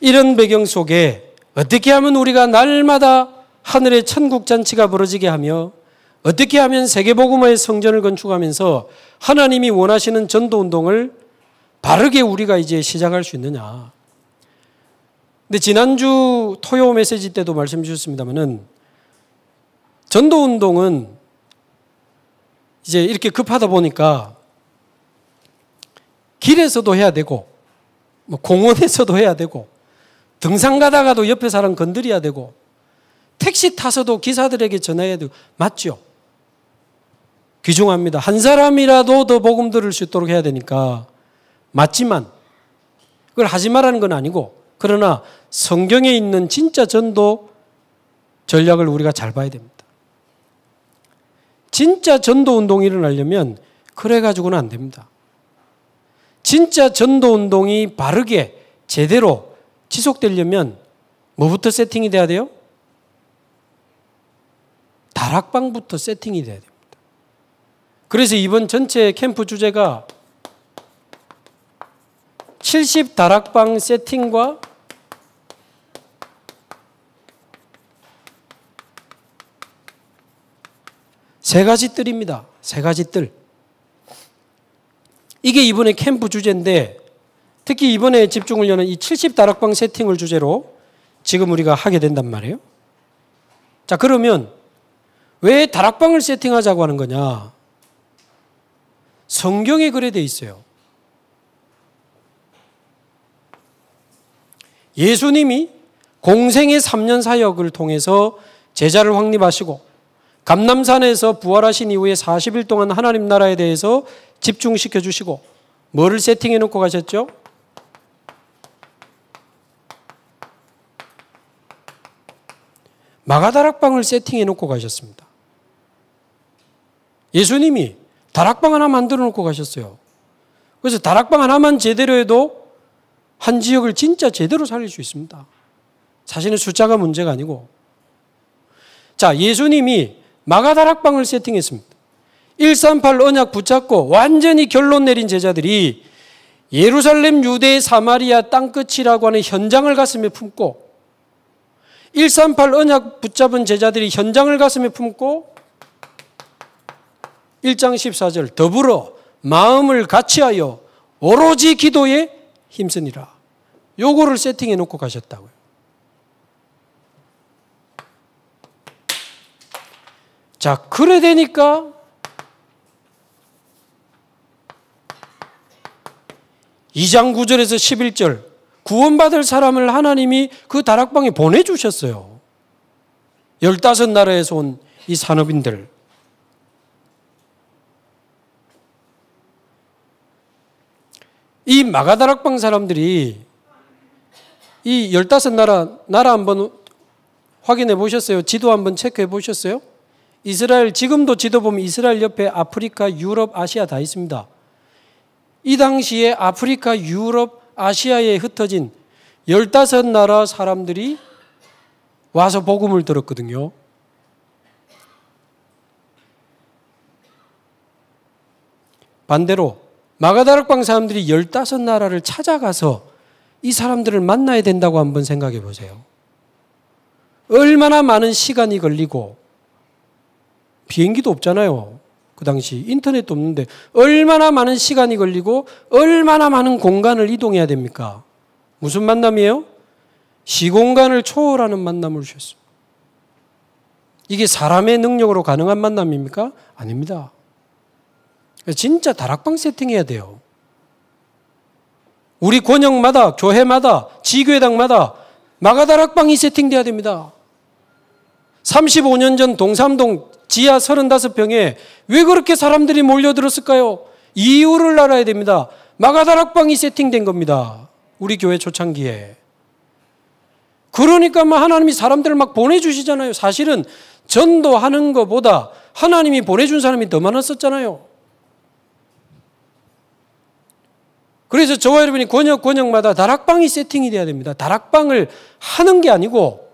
이런 배경 속에 어떻게 하면 우리가 날마다 하늘의 천국 잔치가 벌어지게 하며 어떻게 하면 세계복음의 화 성전을 건축하면서 하나님이 원하시는 전도 운동을 바르게 우리가 이제 시작할 수 있느냐. 근데 지난주 토요 메시지 때도 말씀 주셨습니다만은 전도 운동은 이제 이렇게 급하다 보니까 길에서도 해야 되고 뭐 공원에서도 해야 되고 등산 가다가도 옆에 사람 건드려야 되고 택시 타서도 기사들에게 전해야 되고 맞죠? 귀중합니다. 한 사람이라도 더 복음 들을 수 있도록 해야 되니까 맞지만 그걸 하지 말라는 건 아니고 그러나 성경에 있는 진짜 전도 전략을 우리가 잘 봐야 됩니다. 진짜 전도 운동이 일어나려면 그래 가지고는 안 됩니다. 진짜 전도 운동이 바르게 제대로 지속되려면 뭐부터 세팅이 돼야 돼요? 다락방부터 세팅이 돼야 돼요. 그래서 이번 전체 캠프 주제가 70 다락방 세팅과 세 가지 뜰입니다. 세 가지 뜰. 이게 이번에 캠프 주제인데 특히 이번에 집중을 여는 이 70 다락방 세팅을 주제로 지금 우리가 하게 된단 말이에요. 자, 그러면 왜 다락방을 세팅하자고 하는 거냐? 성경에 그래 돼 있어요. 예수님이 공생의 3년 사역을 통해서 제자를 확립하시고 감남산에서 부활하신 이후에 40일 동안 하나님 나라에 대해서 집중시켜 주시고 뭐를 세팅해 놓고 가셨죠? 마가다락방을 세팅해 놓고 가셨습니다. 예수님이 다락방 하나 만들어 놓고 가셨어요. 그래서 다락방 하나만 제대로 해도 한 지역을 진짜 제대로 살릴 수 있습니다. 자신의 숫자가 문제가 아니고. 자, 예수님이 마가다락방을 세팅했습니다. 138 언약 붙잡고 완전히 결론 내린 제자들이 예루살렘 유대 사마리아 땅끝이라고 하는 현장을 가슴에 품고 138 언약 붙잡은 제자들이 현장을 가슴에 품고 1장 14절 더불어 마음을 같이하여 오로지 기도에 힘쓰니라. 요거를 세팅해 놓고 가셨다고요. 자, 그래 되니까 2장9절에서 11절 구원받을 사람을 하나님이 그 다락방에 보내주셨어요. 15 나라에서 온 이 산업인들 이 마가다락방 사람들이 이 열다섯 나라, 나라 한번 확인해 보셨어요? 지도 한번 체크해 보셨어요? 이스라엘, 지금도 지도 보면 이스라엘 옆에 아프리카, 유럽, 아시아 다 있습니다. 이 당시에 아프리카, 유럽, 아시아에 흩어진 열다섯 나라 사람들이 와서 복음을 들었거든요. 반대로 마가다락방 사람들이 15나라를 찾아가서 이 사람들을 만나야 된다고 한번 생각해 보세요. 얼마나 많은 시간이 걸리고 비행기도 없잖아요. 그 당시 인터넷도 없는데 얼마나 많은 시간이 걸리고 얼마나 많은 공간을 이동해야 됩니까? 무슨 만남이에요? 시공간을 초월하는 만남을 주셨습니다. 이게 사람의 능력으로 가능한 만남입니까? 아닙니다. 진짜 다락방 세팅해야 돼요. 우리 권역마다, 교회마다, 지교회당마다 마가다락방이 세팅돼야 됩니다. 35년 전 동삼동 지하 35평에 왜 그렇게 사람들이 몰려들었을까요? 이유를 알아야 됩니다. 마가다락방이 세팅된 겁니다. 우리 교회 초창기에. 그러니까 막 뭐 하나님이 사람들을 막 보내주시잖아요. 사실은 전도하는 것보다 하나님이 보내준 사람이 더 많았었잖아요. 그래서 저와 여러분이 권역 권역마다 다락방이 세팅이 돼야 됩니다. 다락방을 하는 게 아니고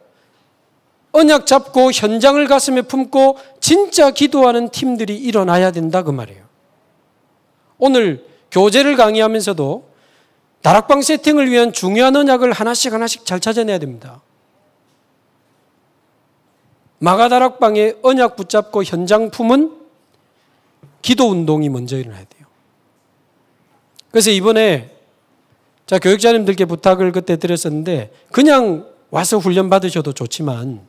언약 잡고 현장을 가슴에 품고 진짜 기도하는 팀들이 일어나야 된다 그 말이에요. 오늘 교제를 강의하면서도 다락방 세팅을 위한 중요한 언약을 하나씩 하나씩 잘 찾아내야 됩니다. 마가다락방에 언약 붙잡고 현장 품은 기도 운동이 먼저 일어나야 돼요. 그래서 이번에 자 교육자님들께 부탁을 그때 드렸었는데 그냥 와서 훈련 받으셔도 좋지만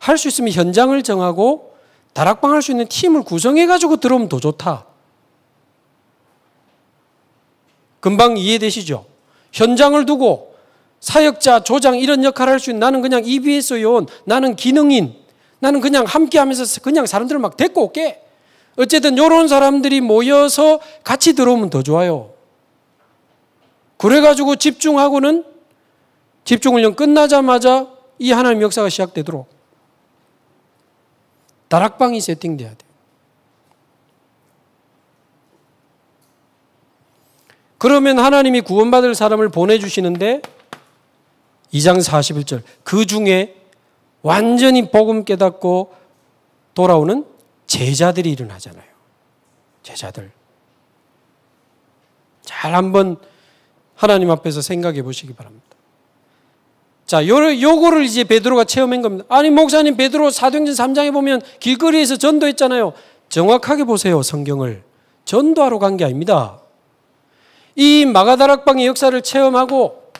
할 수 있으면 현장을 정하고 다락방 할 수 있는 팀을 구성해 가지고 들어오면 더 좋다. 금방 이해되시죠? 현장을 두고 사역자, 조장 이런 역할을 할 수 있는 나는 그냥 EBS 요원, 나는 기능인, 나는 그냥 함께 하면서 그냥 사람들을 막 데리고 올게. 어쨌든 이런 사람들이 모여서 같이 들어오면 더 좋아요. 그래가지고 집중하고는 집중훈련 끝나자마자 이 하나님 역사가 시작되도록 다락방이 세팅돼야 돼 그러면 하나님이 구원받을 사람을 보내주시는데 2장 41절 그 중에 완전히 복음 깨닫고 돌아오는 제자들이 일어나잖아요. 제자들. 잘 한번 하나님 앞에서 생각해 보시기 바랍니다. 자, 요, 요거를 이제 베드로가 체험한 겁니다. 아니, 목사님, 베드로 사도행전 3장에 보면 길거리에서 전도했잖아요. 정확하게 보세요, 성경을. 전도하러 간 게 아닙니다. 이 마가다락방의 역사를 체험하고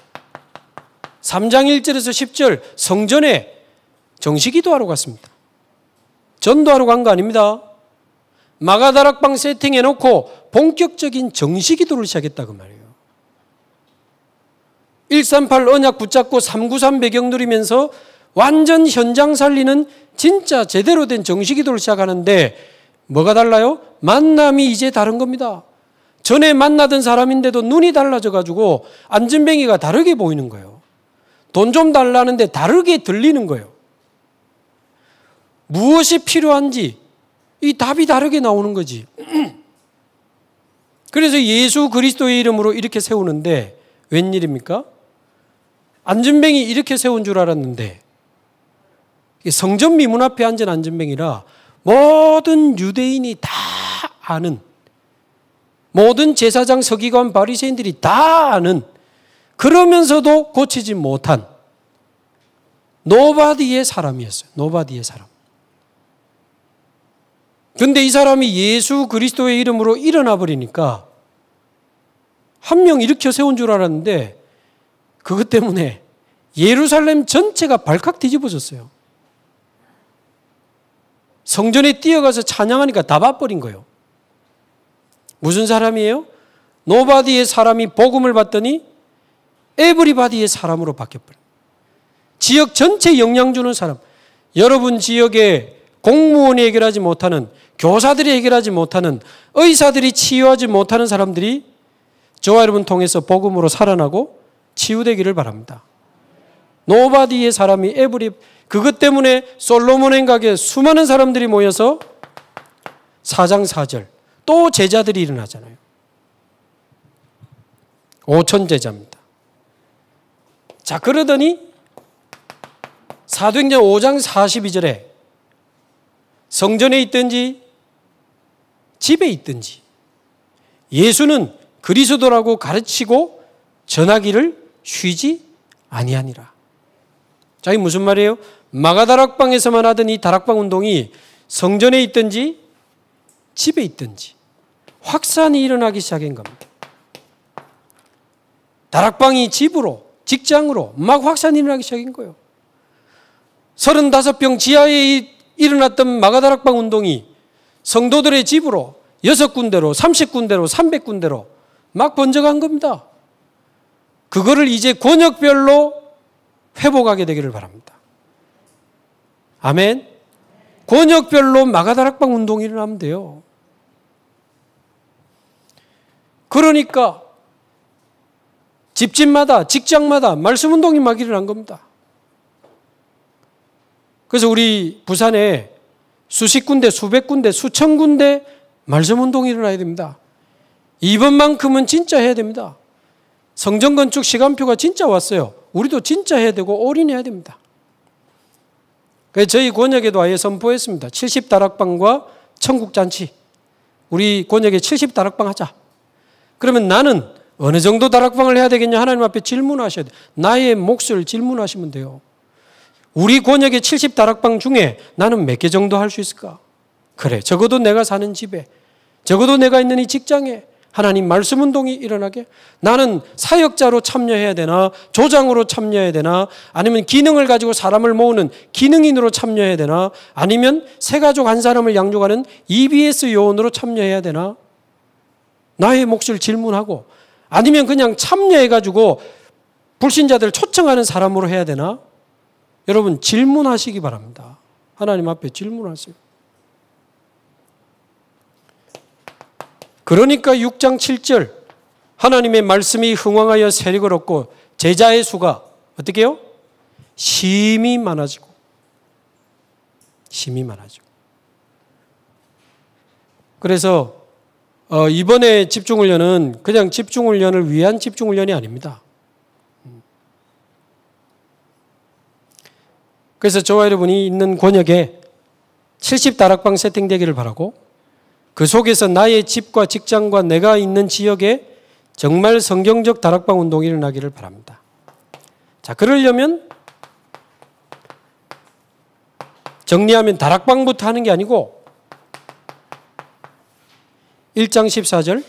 3장 1절에서 10절 성전에 정식 기도하러 갔습니다. 전도하러 간 거 아닙니다. 마가다락방 세팅해놓고 본격적인 정시 기도를 시작했다고 말이에요. 138 언약 붙잡고 393 배경 누리면서 완전 현장 살리는 진짜 제대로 된 정시 기도를 시작하는데 뭐가 달라요? 만남이 이제 다른 겁니다. 전에 만나던 사람인데도 눈이 달라져가지고 안전뱅이가 다르게 보이는 거예요. 돈 좀 달라는데 다르게 들리는 거예요. 무엇이 필요한지 이 답이 다르게 나오는 거지. 그래서 예수 그리스도의 이름으로 이렇게 세우는데 웬일입니까? 안전뱅이 이렇게 세운 줄 알았는데 성전 미문 앞에 앉은 안전뱅이라 모든 유대인이 다 아는 모든 제사장 서기관 바리새인들이 다 아는 그러면서도 고치지 못한 노바디의 사람이었어요. 노바디의 사람. 근데 이 사람이 예수 그리스도의 이름으로 일어나 버리니까 한 명 일으켜 세운 줄 알았는데 그것 때문에 예루살렘 전체가 발칵 뒤집어졌어요. 성전에 뛰어가서 찬양하니까 다 바버린 거예요. 무슨 사람이에요? 노바디의 사람이 복음을 받더니 에브리바디의 사람으로 바뀌어버려요. 지역 전체 에 영향 주는 사람. 여러분 지역에 공무원이 해결하지 못하는 교사들이 해결하지 못하는 의사들이 치유하지 못하는 사람들이 저와 여러분 통해서 복음으로 살아나고 치유되기를 바랍니다. 노바디의 사람이 에브리 그것 때문에 솔로몬 행각에 수많은 사람들이 모여서 사장사절또 제자들이 일어나잖아요. 5천 제자입니다. 자 그러더니 사도행전 5장 42절에 성전에 있든지 집에 있든지 예수는 그리스도라고 가르치고 전하기를 쉬지 아니하니라. 자, 이 무슨 말이에요? 마가다락방에서만 하던 이 다락방 운동이 성전에 있든지 집에 있든지 확산이 일어나기 시작인 겁니다. 다락방이 집으로, 직장으로 막 확산이 일어나기 시작인 거예요. 35병 지하에 일어났던 마가다락방 운동이 성도들의 집으로 여섯 군데로, 삼십 군데로, 삼백 군데로 막 번져간 겁니다. 그거를 이제 권역별로 회복하게 되기를 바랍니다. 아멘. 권역별로 마가다락방 운동이 일어나면 돼요. 그러니까 집집마다 직장마다 말씀 운동이 막 일어난 겁니다. 그래서 우리 부산에 수십 군데, 수백 군데, 수천 군데 말씀 운동이 일어나야 됩니다. 이번만큼은 진짜 해야 됩니다. 성전 건축 시간표가 진짜 왔어요. 우리도 진짜 해야 되고 올인해야 됩니다. 저희 권역에도 아예 선포했습니다. 70다락방과 천국잔치. 우리 권역에 70다락방 하자. 그러면 나는 어느 정도 다락방을 해야 되겠냐 하나님 앞에 질문하셔야 돼 나의 몫을 질문하시면 돼요. 우리 권역의 70 다락방 중에 나는 몇 개 정도 할 수 있을까? 그래, 적어도 내가 사는 집에, 적어도 내가 있는 이 직장에 하나님 말씀 운동이 일어나게 나는 사역자로 참여해야 되나 조장으로 참여해야 되나 아니면 기능을 가지고 사람을 모으는 기능인으로 참여해야 되나 아니면 세 가족 한 사람을 양육하는 EBS 요원으로 참여해야 되나 나의 몫을 질문하고 아니면 그냥 참여해 가지고 불신자들 초청하는 사람으로 해야 되나 여러분 질문하시기 바랍니다. 하나님 앞에 질문하세요. 그러니까 6장 7절 하나님의 말씀이 흥왕하여 세력을 얻고 제자의 수가 어떻게 해요? 심히 많아지고 심히 많아지고 그래서 어, 이번에 집중훈련은 그냥 집중훈련을 위한 집중훈련이 아닙니다. 그래서 저와 여러분이 있는 권역에 70다락방 세팅되기를 바라고 그 속에서 나의 집과 직장과 내가 있는 지역에 정말 성경적 다락방 운동이 일어나기를 바랍니다. 자, 그러려면 정리하면 다락방부터 하는 게 아니고 1장 14절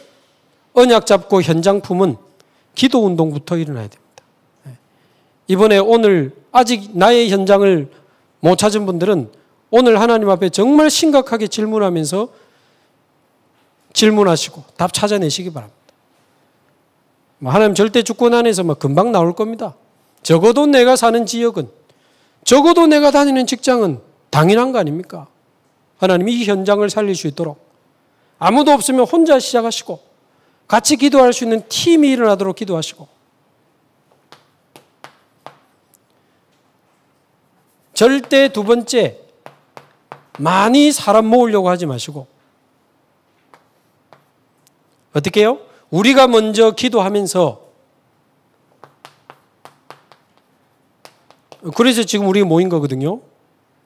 언약 잡고 현장 품은 기도 운동부터 일어나야 됩니다. 이번에 오늘 아직 나의 현장을 못 찾은 분들은 오늘 하나님 앞에 정말 심각하게 질문하면서 질문하시고 답 찾아내시기 바랍니다. 뭐 하나님 절대 주권 안에서 뭐 금방 나올 겁니다. 적어도 내가 사는 지역은, 적어도 내가 다니는 직장은 당연한 거 아닙니까? 하나님이 이 현장을 살릴 수 있도록 아무도 없으면 혼자 시작하시고 같이 기도할 수 있는 팀이 일어나도록 기도하시고 절대 두 번째, 많이 사람 모으려고 하지 마시고. 어떻게 해요? 우리가 먼저 기도하면서 그래서 지금 우리 모인 거거든요.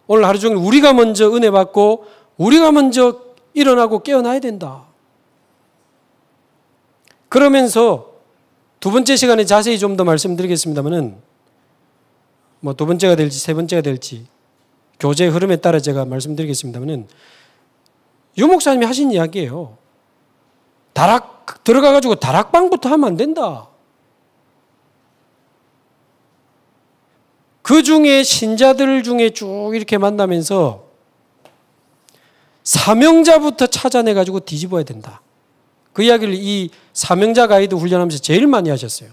오늘 하루 종일 우리가 먼저 은혜 받고 우리가 먼저 일어나고 깨어나야 된다. 그러면서 두 번째 시간에 자세히 좀 더 말씀드리겠습니다만은 뭐두 번째가 될지 세 번째가 될지 교제의 흐름에 따라 제가 말씀드리겠습니다만은 유 목사님이 하신 이야기예요. 다락 들어가 가지고 다락방부터 하면 안 된다. 그 중에 신자들 중에 쭉 이렇게 만나면서 사명자부터 찾아내 가지고 뒤집어야 된다. 그 이야기를 이 사명자 가이드 훈련하면서 제일 많이 하셨어요.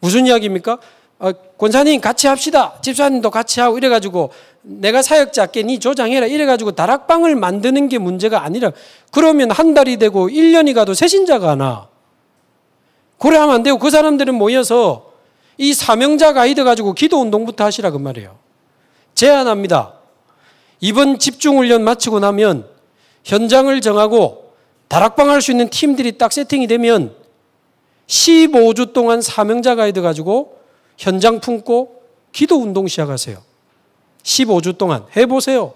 무슨 이야기입니까? 어, 권사님 같이 합시다. 집사님도 같이 하고 이래가지고 내가 사역자께 니 조장해라 이래가지고 다락방을 만드는 게 문제가 아니라 그러면 한 달이 되고 1년이 가도 새신자가 하나. 그래 하면 안 되고 그 사람들은 모여서 이 사명자 가이드 가지고 기도 운동부터 하시라 그 말이에요. 제안합니다. 이번 집중훈련 마치고 나면 현장을 정하고 다락방 할 수 있는 팀들이 딱 세팅이 되면 15주 동안 사명자 가이드 가지고 현장 품고 기도 운동 시작하세요. 15주 동안 해보세요.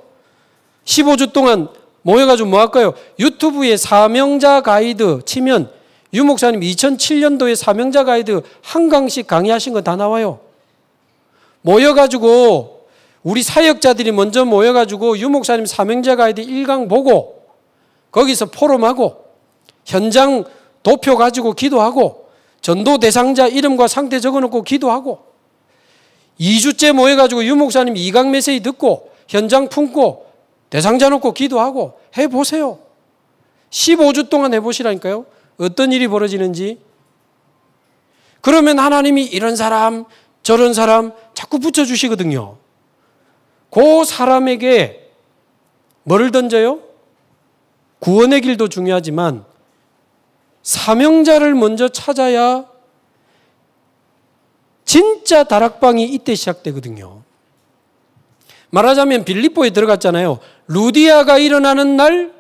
15주 동안 모여가지고 뭐 할까요? 유튜브에 사명자 가이드 치면 유 목사님 2007년도에 사명자 가이드 한 강씩 강의하신 거 다 나와요. 모여가지고 우리 사역자들이 먼저 모여가지고 유 목사님 사명자 가이드 1강 보고 거기서 포럼하고 현장 도표 가지고 기도하고 전도 대상자 이름과 상태 적어놓고 기도하고 2주째 모여가지고 유목사님 이강 메시지 듣고 현장 품고 대상자 놓고 기도하고 해보세요. 15주 동안 해보시라니까요. 어떤 일이 벌어지는지. 그러면 하나님이 이런 사람, 저런 사람 자꾸 붙여주시거든요. 그 사람에게 뭐를 던져요? 구원의 길도 중요하지만 사명자를 먼저 찾아야 진짜 다락방이 이때 시작되거든요. 말하자면 빌립보에 들어갔잖아요. 루디아가 일어나는 날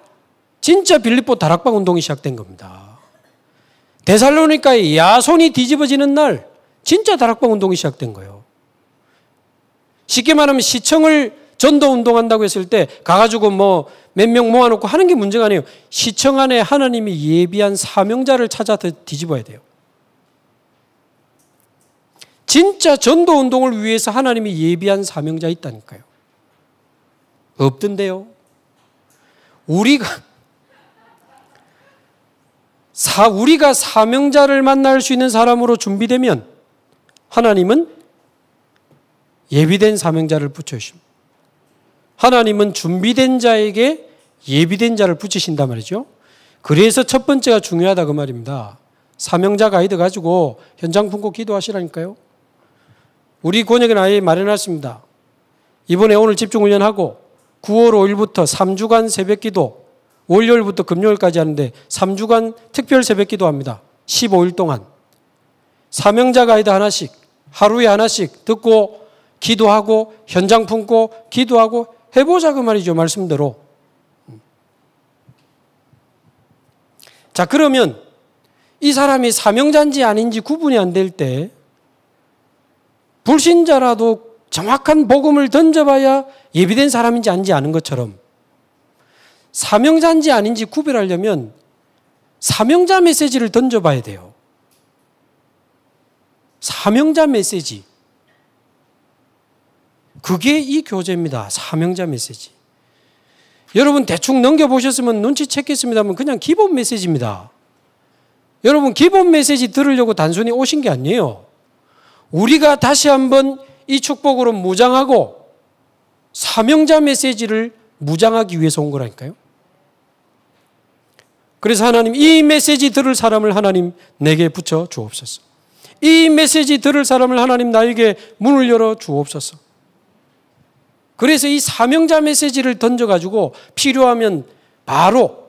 진짜 빌립보 다락방 운동이 시작된 겁니다. 데살로니카의 야손이 뒤집어지는 날 진짜 다락방 운동이 시작된 거예요. 쉽게 말하면 시청을 전도 운동한다고 했을 때 가가지고 뭐 몇명 모아놓고 하는 게 문제가 아니에요. 시청 안에 하나님이 예비한 사명자를 찾아 뒤집어야 돼요. 진짜 전도 운동을 위해서 하나님이 예비한 사명자 있다니까요. 없던데요. 우리가 사, 우리가 사명자를 만날 수 있는 사람으로 준비되면 하나님은 예비된 사명자를 붙여주십니다. 하나님은 준비된 자에게 예비된 자를 붙이신다 말이죠. 그래서 첫 번째가 중요하다 그 말입니다. 사명자 가이드 가지고 현장 품고 기도하시라니까요. 우리 권역은 아예 마련했습니다. 이번에 오늘 집중 훈련하고 9월 5일부터 3주간 새벽 기도, 월요일부터 금요일까지 하는데 3주간 특별 새벽 기도합니다. 15일 동안. 사명자 가이드 하나씩, 하루에 하나씩 듣고, 기도하고, 현장 품고, 기도하고, 해보자 그 말이죠, 말씀대로. 자, 그러면 이 사람이 사명자인지 아닌지 구분이 안 될 때 불신자라도 정확한 복음을 던져봐야 예비된 사람인지 아닌지 아는 것처럼 사명자인지 아닌지 구별하려면 사명자 메시지를 던져봐야 돼요. 사명자 메시지. 그게 이교재입니다 사명자 메시지. 여러분 대충 넘겨보셨으면 눈치챘겠습니다만 그냥 기본 메시지입니다. 여러분 기본 메시지 들으려고 단순히 오신 게 아니에요. 우리가 다시 한번 이 축복으로 무장하고 사명자 메시지를 무장하기 위해서 온 거라니까요. 그래서 하나님 이 메시지 들을 사람을 하나님 내게 붙여 주옵소서. 이 메시지 들을 사람을 하나님 나에게 문을 열어 주옵소서. 그래서 이 사명자 메시지를 던져가지고 필요하면 바로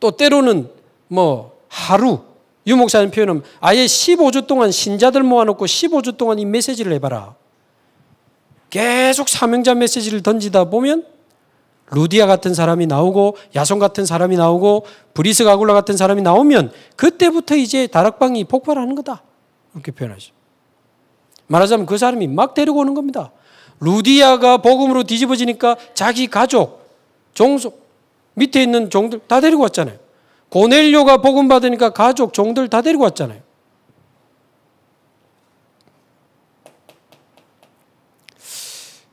또 때로는 뭐 하루 유목사님 표현은 아예 15주 동안 신자들 모아놓고 15주 동안 이 메시지를 해봐라. 계속 사명자 메시지를 던지다 보면 루디아 같은 사람이 나오고 야손 같은 사람이 나오고 브리스 가굴라 같은 사람이 나오면 그때부터 이제 다락방이 폭발하는 거다. 이렇게 표현하죠. 말하자면 그 사람이 막 데리고 오는 겁니다. 루디아가 복음으로 뒤집어지니까 자기 가족, 종속, 밑에 있는 종들 다 데리고 왔잖아요. 고넬료가 복음 받으니까 가족, 종들 다 데리고 왔잖아요.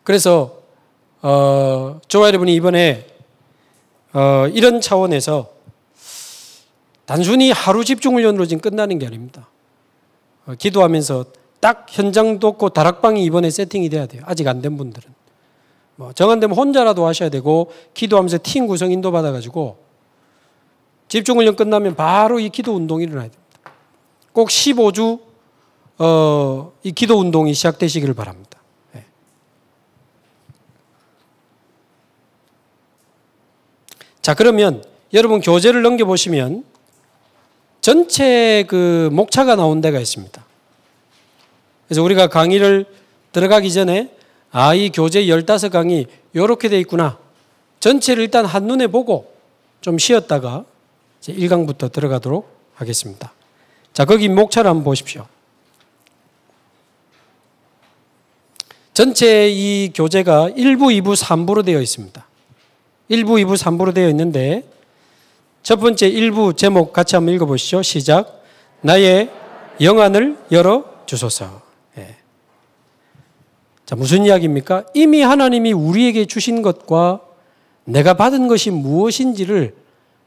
그래서 어, 저와 여러분이 이번에 어, 이런 차원에서 단순히 하루 집중훈련으로 지금 끝나는 게 아닙니다. 어, 기도하면서 딱 현장도 없고 다락방이 이번에 세팅이 돼야 돼요. 아직 안 된 분들은. 뭐 정한되면 혼자라도 하셔야 되고 기도하면서 팀 구성 인도 받아가지고 집중훈련 끝나면 바로 이 기도 운동이 일어나야 됩니다. 꼭 15주 어, 이 기도 운동이 시작되시기를 바랍니다. 네. 자 그러면 여러분 교재를 넘겨 보시면 전체 그 목차가 나온 데가 있습니다. 그래서 우리가 강의를 들어가기 전에 아, 이 교재 15강이 이렇게 돼 있구나. 전체를 일단 한눈에 보고 좀 쉬었다가 이제 1강부터 들어가도록 하겠습니다. 자, 거기 목차를 한번 보십시오. 전체 이 교재가 1부, 2부, 3부로 되어 있습니다. 1부, 2부, 3부로 되어 있는데 첫 번째 1부 제목 같이 한번 읽어보시죠. 시작. 나의 영안을 열어 주소서. 자, 무슨 이야기입니까? 이미 하나님이 우리에게 주신 것과 내가 받은 것이 무엇인지를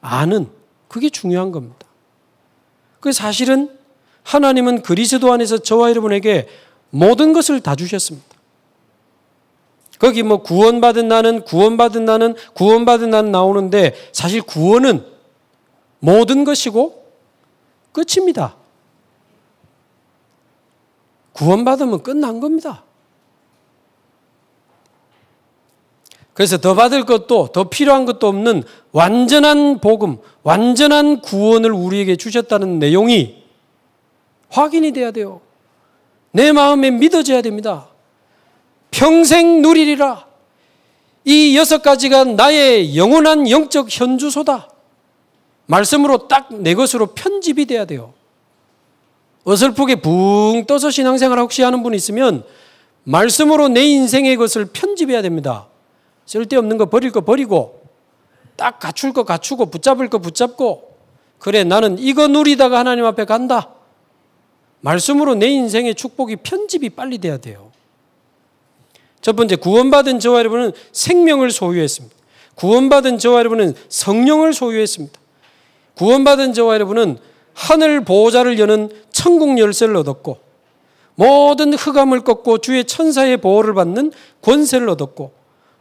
아는 그게 중요한 겁니다. 그 사실은 하나님은 그리스도 안에서 저와 여러분에게 모든 것을 다 주셨습니다. 거기 뭐 구원받은 나는 구원받은 나는 구원받은 나는 나오는데 사실 구원은 모든 것이고 끝입니다. 구원받으면 끝난 겁니다. 그래서 더 받을 것도 더 필요한 것도 없는 완전한 복음, 완전한 구원을 우리에게 주셨다는 내용이 확인이 돼야 돼요. 내 마음에 믿어져야 됩니다. 평생 누리리라. 이 여섯 가지가 나의 영원한 영적 현주소다. 말씀으로 딱 내 것으로 편집이 돼야 돼요. 어설프게 붕 떠서 신앙생활 혹시 하는 분 있으면 말씀으로 내 인생의 것을 편집해야 됩니다. 쓸데없는 거 버릴 거 버리고 딱 갖출 거 갖추고 붙잡을 거 붙잡고 그래 나는 이거 누리다가 하나님 앞에 간다. 말씀으로 내 인생의 축복이 편집이 빨리 돼야 돼요. 첫 번째 구원받은 저와 여러분은 생명을 소유했습니다. 구원받은 저와 여러분은 성령을 소유했습니다. 구원받은 저와 여러분은 하늘 보호자를 여는 천국 열쇠를 얻었고 모든 흑암을 꺾고 주의 천사의 보호를 받는 권세를 얻었고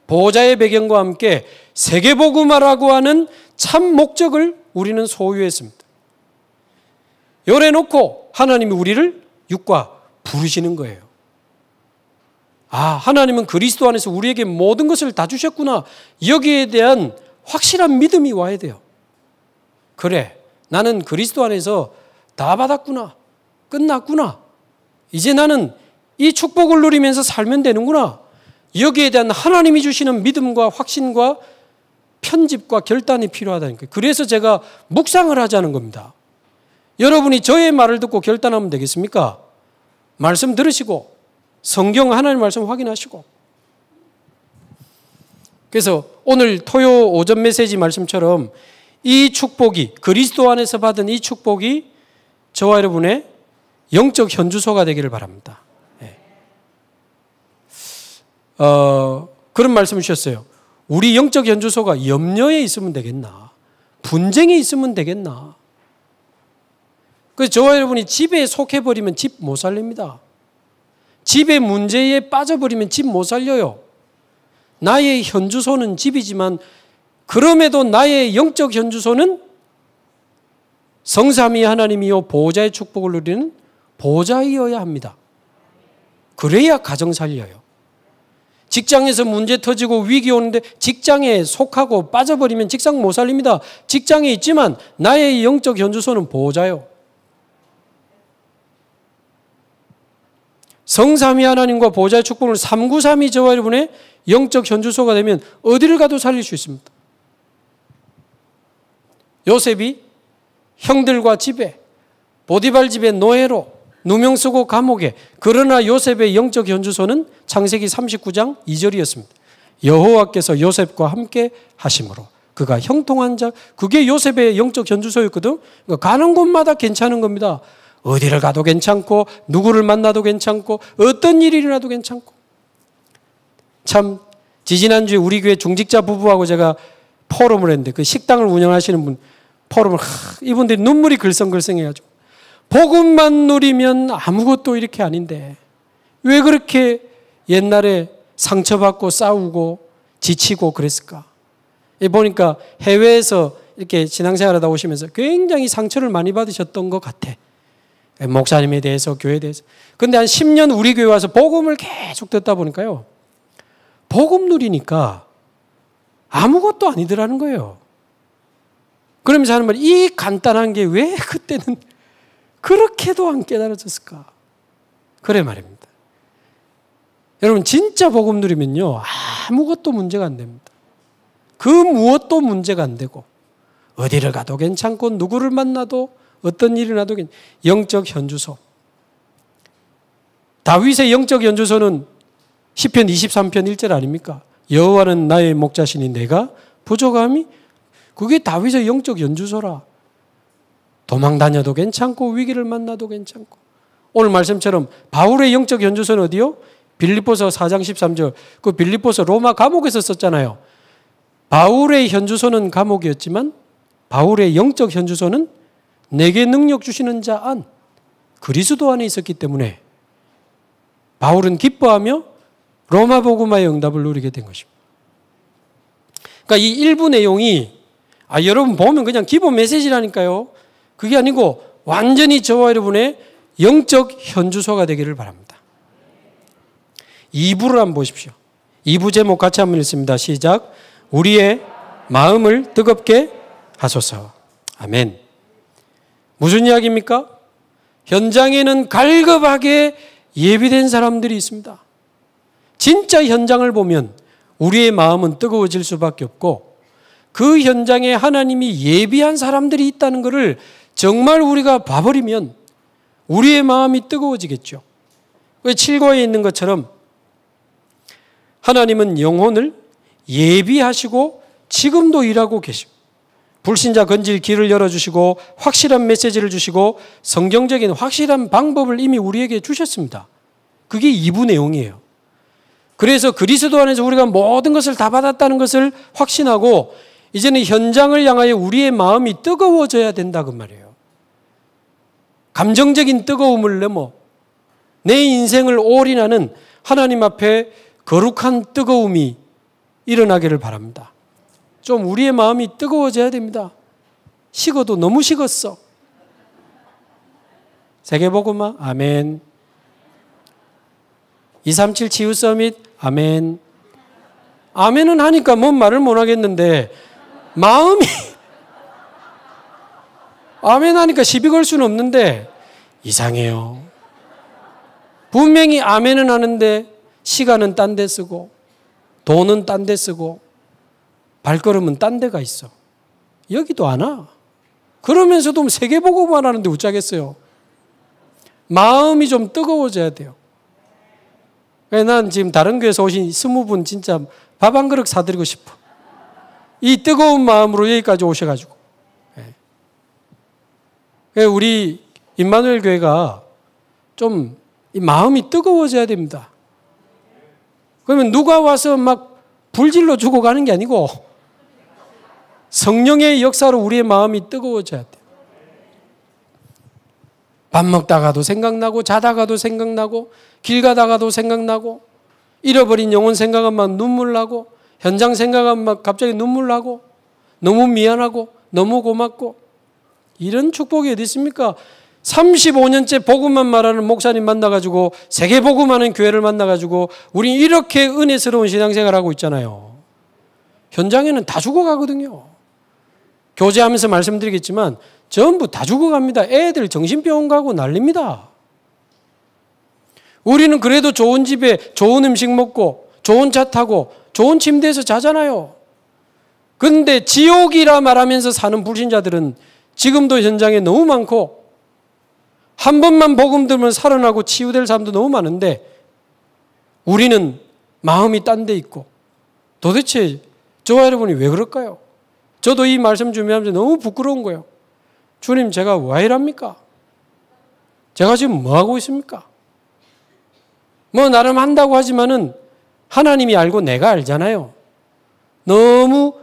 보호자의 배경과 함께 세계보음화라고 하는 참 목적을 우리는 소유했습니다. 열어놓고 하나님이 우리를 육과 부르시는 거예요. 아, 하나님은 그리스도 안에서 우리에게 모든 것을 다 주셨구나. 여기에 대한 확실한 믿음이 와야 돼요. 그래, 나는 그리스도 안에서 다 받았구나. 끝났구나. 이제 나는 이 축복을 누리면서 살면 되는구나. 여기에 대한 하나님이 주시는 믿음과 확신과 편집과 결단이 필요하다는 거예요. 그래서 제가 묵상을 하자는 겁니다. 여러분이 저의 말을 듣고 결단하면 되겠습니까? 말씀 들으시고 성경 하나님 말씀 확인하시고 그래서 오늘 토요 오전 메시지 말씀처럼 이 축복이 그리스도 안에서 받은 이 축복이 저와 여러분의 영적 현주소가 되기를 바랍니다. 어, 그런 말씀을 주셨어요. 우리 영적 연주소가 염려에 있으면 되겠나? 분쟁에 있으면 되겠나? 그래서 저와 여러분이 집에 속해버리면 집 못 살립니다. 집의 문제에 빠져버리면 집 못 살려요. 나의 현주소는 집이지만 그럼에도 나의 영적 현주소는 성삼위 하나님이요 보호자의 축복을 누리는 보호자이어야 합니다. 그래야 가정 살려요. 직장에서 문제 터지고 위기 오는데 직장에 속하고 빠져버리면 직장 못 살립니다. 직장에 있지만 나의 영적 현주소는 보호자요. 성삼위 하나님과 보호자의 축복을 393이 저와 여러분의 영적 현주소가 되면 어디를 가도 살릴 수 있습니다. 요셉이 형들과 집에 보디발 집의 노예로 누명 쓰고 감옥에. 그러나 요셉의 영적 현주소는 창세기 39장 2절이었습니다. 여호와께서 요셉과 함께 하심으로 그가 형통한 자 그게 요셉의 영적 현주소였거든. 그러니까 가는 곳마다 괜찮은 겁니다. 어디를 가도 괜찮고 누구를 만나도 괜찮고 어떤 일이 일어나도 괜찮고. 참 지지난주에 우리 교회 중직자 부부하고 제가 포럼을 했는데 그 식당을 운영하시는 분 포럼을 하, 이분들이 눈물이 글썽글썽해가지고 복음만 누리면 아무것도 이렇게 아닌데 왜 그렇게 옛날에 상처받고 싸우고 지치고 그랬을까? 보니까 해외에서 이렇게 신앙생활하다 오시면서 굉장히 상처를 많이 받으셨던 것 같아. 예, 목사님에 대해서 교회에 대해서. 근데 한 10년 우리 교회 와서 복음을 계속 듣다 보니까요. 복음 누리니까 아무것도 아니더라는 거예요. 그러면서 하는 말이 이 간단한 게 왜 그때는 그렇게도 안 깨달아졌을까? 그래 말입니다. 여러분 진짜 복음 누리면요 아무것도 문제가 안 됩니다. 그 무엇도 문제가 안 되고 어디를 가도 괜찮고 누구를 만나도 어떤 일이 나도 괜찮 영적 현주소 다윗의 영적 현주소는 시편 23편 1절 아닙니까? 여호와는 나의 목자시니 내가 부족함이 그게 다윗의 영적 연주소라. 도망 다녀도 괜찮고 위기를 만나도 괜찮고 오늘 말씀처럼 바울의 영적 연주소는 어디요? 빌립보서 4장 13절 그 빌립보서 로마 감옥에서 썼잖아요. 바울의 현주소는 감옥이었지만 바울의 영적 현주소는 내게 능력 주시는 자 안 그리스도 안에 있었기 때문에 바울은 기뻐하며 로마 복음화의 응답을 누리게 된 것입니다. 그러니까 이 일부 내용이 아 여러분 보면 그냥 기본 메시지라니까요. 그게 아니고 완전히 저와 여러분의 영적 현주소가 되기를 바랍니다. 2부를 한번 보십시오. 2부 제목 같이 한번 읽습니다. 시작. 우리의 마음을 뜨겁게 하소서. 아멘. 무슨 이야기입니까? 현장에는 갈급하게 예비된 사람들이 있습니다. 진짜 현장을 보면 우리의 마음은 뜨거워질 수밖에 없고 그 현장에 하나님이 예비한 사람들이 있다는 것을 정말 우리가 봐버리면 우리의 마음이 뜨거워지겠죠. 왜 7과에 있는 것처럼 하나님은 영혼을 예비하시고 지금도 일하고 계십니다. 불신자 건질 길을 열어주시고 확실한 메시지를 주시고 성경적인 확실한 방법을 이미 우리에게 주셨습니다. 그게 2부 내용이에요. 그래서 그리스도 안에서 우리가 모든 것을 다 받았다는 것을 확신하고 이제는 현장을 향하여 우리의 마음이 뜨거워져야 된다 그 말이에요. 감정적인 뜨거움을 넘어 내 인생을 올인하는 하나님 앞에 거룩한 뜨거움이 일어나기를 바랍니다. 좀 우리의 마음이 뜨거워져야 됩니다. 식어도 너무 식었어. 세계복음마 아멘. 237 치유 서밋 아멘. 아멘은 하니까 뭔 말을 못 하겠는데 마음이 아멘 하니까 시비 걸 수는 없는데 이상해요. 분명히 아멘은 하는데 시간은 딴 데 쓰고 돈은 딴 데 쓰고 발걸음은 딴 데가 있어. 여기도 안 와. 그러면서도 세계보고만 하는데 웃자겠어요. 마음이 좀 뜨거워져야 돼요. 난 지금 다른 교회에서 오신 스무 분 진짜 밥 한 그릇 사드리고 싶어. 이 뜨거운 마음으로 여기까지 오셔가지고 예. 예, 우리 임마누엘 교회가 좀 마음이 뜨거워져야 됩니다. 그러면 누가 와서 막 불질러 주고 가는 게 아니고 성령의 역사로 우리의 마음이 뜨거워져야 돼. 밥 먹다가도 생각나고 자다가도 생각나고 길 가다가도 생각나고 잃어버린 영혼 생각하면 눈물 나고 현장 생각하면 막 갑자기 눈물 나고 너무 미안하고 너무 고맙고 이런 축복이 어디 있습니까? 35년째 복음만 말하는 목사님 만나가지고 세계 복음하는 교회를 만나가지고 우린 이렇게 은혜스러운 신앙생활 하고 있잖아요. 현장에는 다 죽어가거든요. 교제하면서 말씀드리겠지만 전부 다 죽어갑니다. 애들 정신병원 가고 난립니다. 우리는 그래도 좋은 집에 좋은 음식 먹고 좋은 차 타고 좋은 침대에서 자잖아요. 근데 지옥이라 말하면서 사는 불신자들은 지금도 현장에 너무 많고 한 번만 복음 들면 살아나고 치유될 사람도 너무 많은데 우리는 마음이 딴 데 있고 도대체 저와 여러분이 왜 그럴까요? 저도 이 말씀 준비하면서 너무 부끄러운 거예요. 주님 제가 왜 이랍니까? 제가 지금 뭐 하고 있습니까? 뭐 나름 한다고 하지만은 하나님이 알고 내가 알잖아요. 너무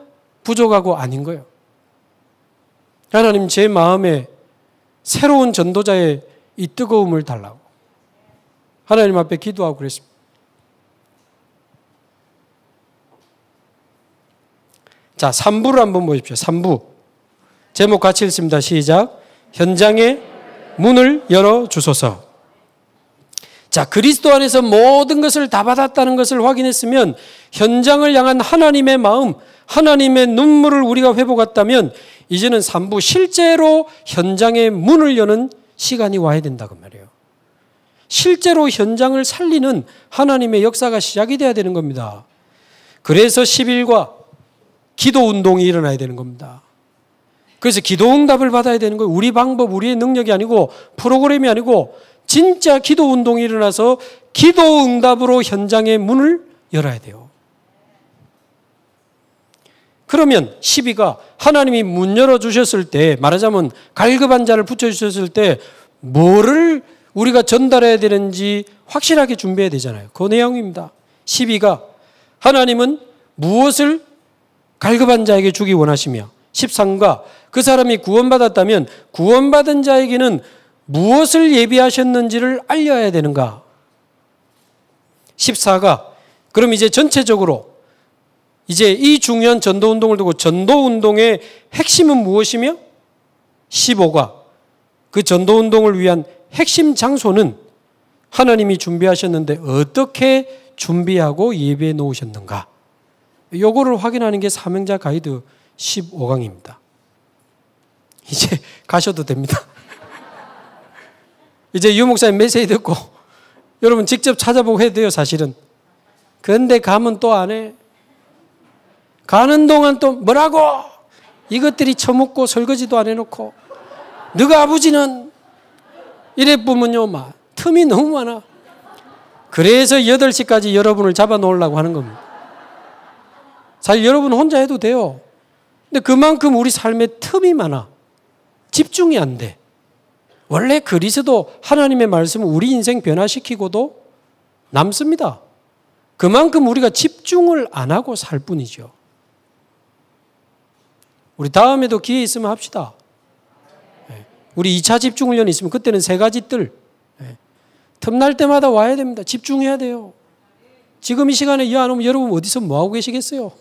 부족하고 아닌 거예요. 하나님 제 마음에 새로운 전도자의 이 뜨거움을 달라고 하나님 앞에 기도하고 그랬습니다. 자, 3부를 한번 보십시오. 3부. 제목 같이 읽습니다. 시작. 현장의 문을 열어 주소서. 자, 그리스도 안에서 모든 것을 다 받았다는 것을 확인했으면 현장을 향한 하나님의 마음, 하나님의 눈물을 우리가 회복했다면 이제는 3부 실제로 현장의 문을 여는 시간이 와야 된다고 말이에요. 실제로 현장을 살리는 하나님의 역사가 시작이 돼야 되는 겁니다. 그래서 10일과 기도 운동이 일어나야 되는 겁니다. 그래서 기도 응답을 받아야 되는 거예요. 우리 방법, 우리의 능력이 아니고 프로그램이 아니고 진짜 기도 운동이 일어나서 기도 응답으로 현장의 문을 열어야 돼요. 그러면 시비가 하나님이 문 열어 주셨을 때 말하자면 갈급한 자를 붙여 주셨을 때 뭐를 우리가 전달해야 되는지 확실하게 준비해야 되잖아요. 그 내용입니다. 시비가 하나님은 무엇을 갈급한 자에게 주기 원하시며 13과 그 사람이 구원받았다면 구원받은 자에게는 무엇을 예비하셨는지를 알려야 되는가? 14가 그럼 이제 전체적으로 이제 이 중요한 전도 운동을 두고 전도 운동의 핵심은 무엇이며 15가 그 전도 운동을 위한 핵심 장소는 하나님이 준비하셨는데 어떻게 준비하고 예비해 놓으셨는가? 요거를 확인하는 게 사명자 가이드 15강입니다. 이제 가셔도 됩니다. 이제 유 목사님 메시지 듣고 여러분 직접 찾아보고 해도 돼요, 사실은. 그런데 가면 또 안 해. 가는 동안 또 뭐라고? 이것들이 처먹고 설거지도 안 해놓고. 너가 아버지는 이래보면요, 막 틈이 너무 많아. 그래서 8시까지 여러분을 잡아놓으려고 하는 겁니다. 사실 여러분 혼자 해도 돼요. 근데 그만큼 우리 삶에 틈이 많아. 집중이 안 돼. 원래 그리스도 하나님의 말씀을 우리 인생 변화시키고도 남습니다. 그만큼 우리가 집중을 안 하고 살 뿐이죠. 우리 다음에도 기회 있으면 합시다. 예. 우리 2차 집중훈련 있으면 그때는 세 가지 뜰. 예. 틈날 때마다 와야 됩니다. 집중해야 돼요. 지금 이 시간에 이 안 오면 여러분 어디서 뭐하고 계시겠어요?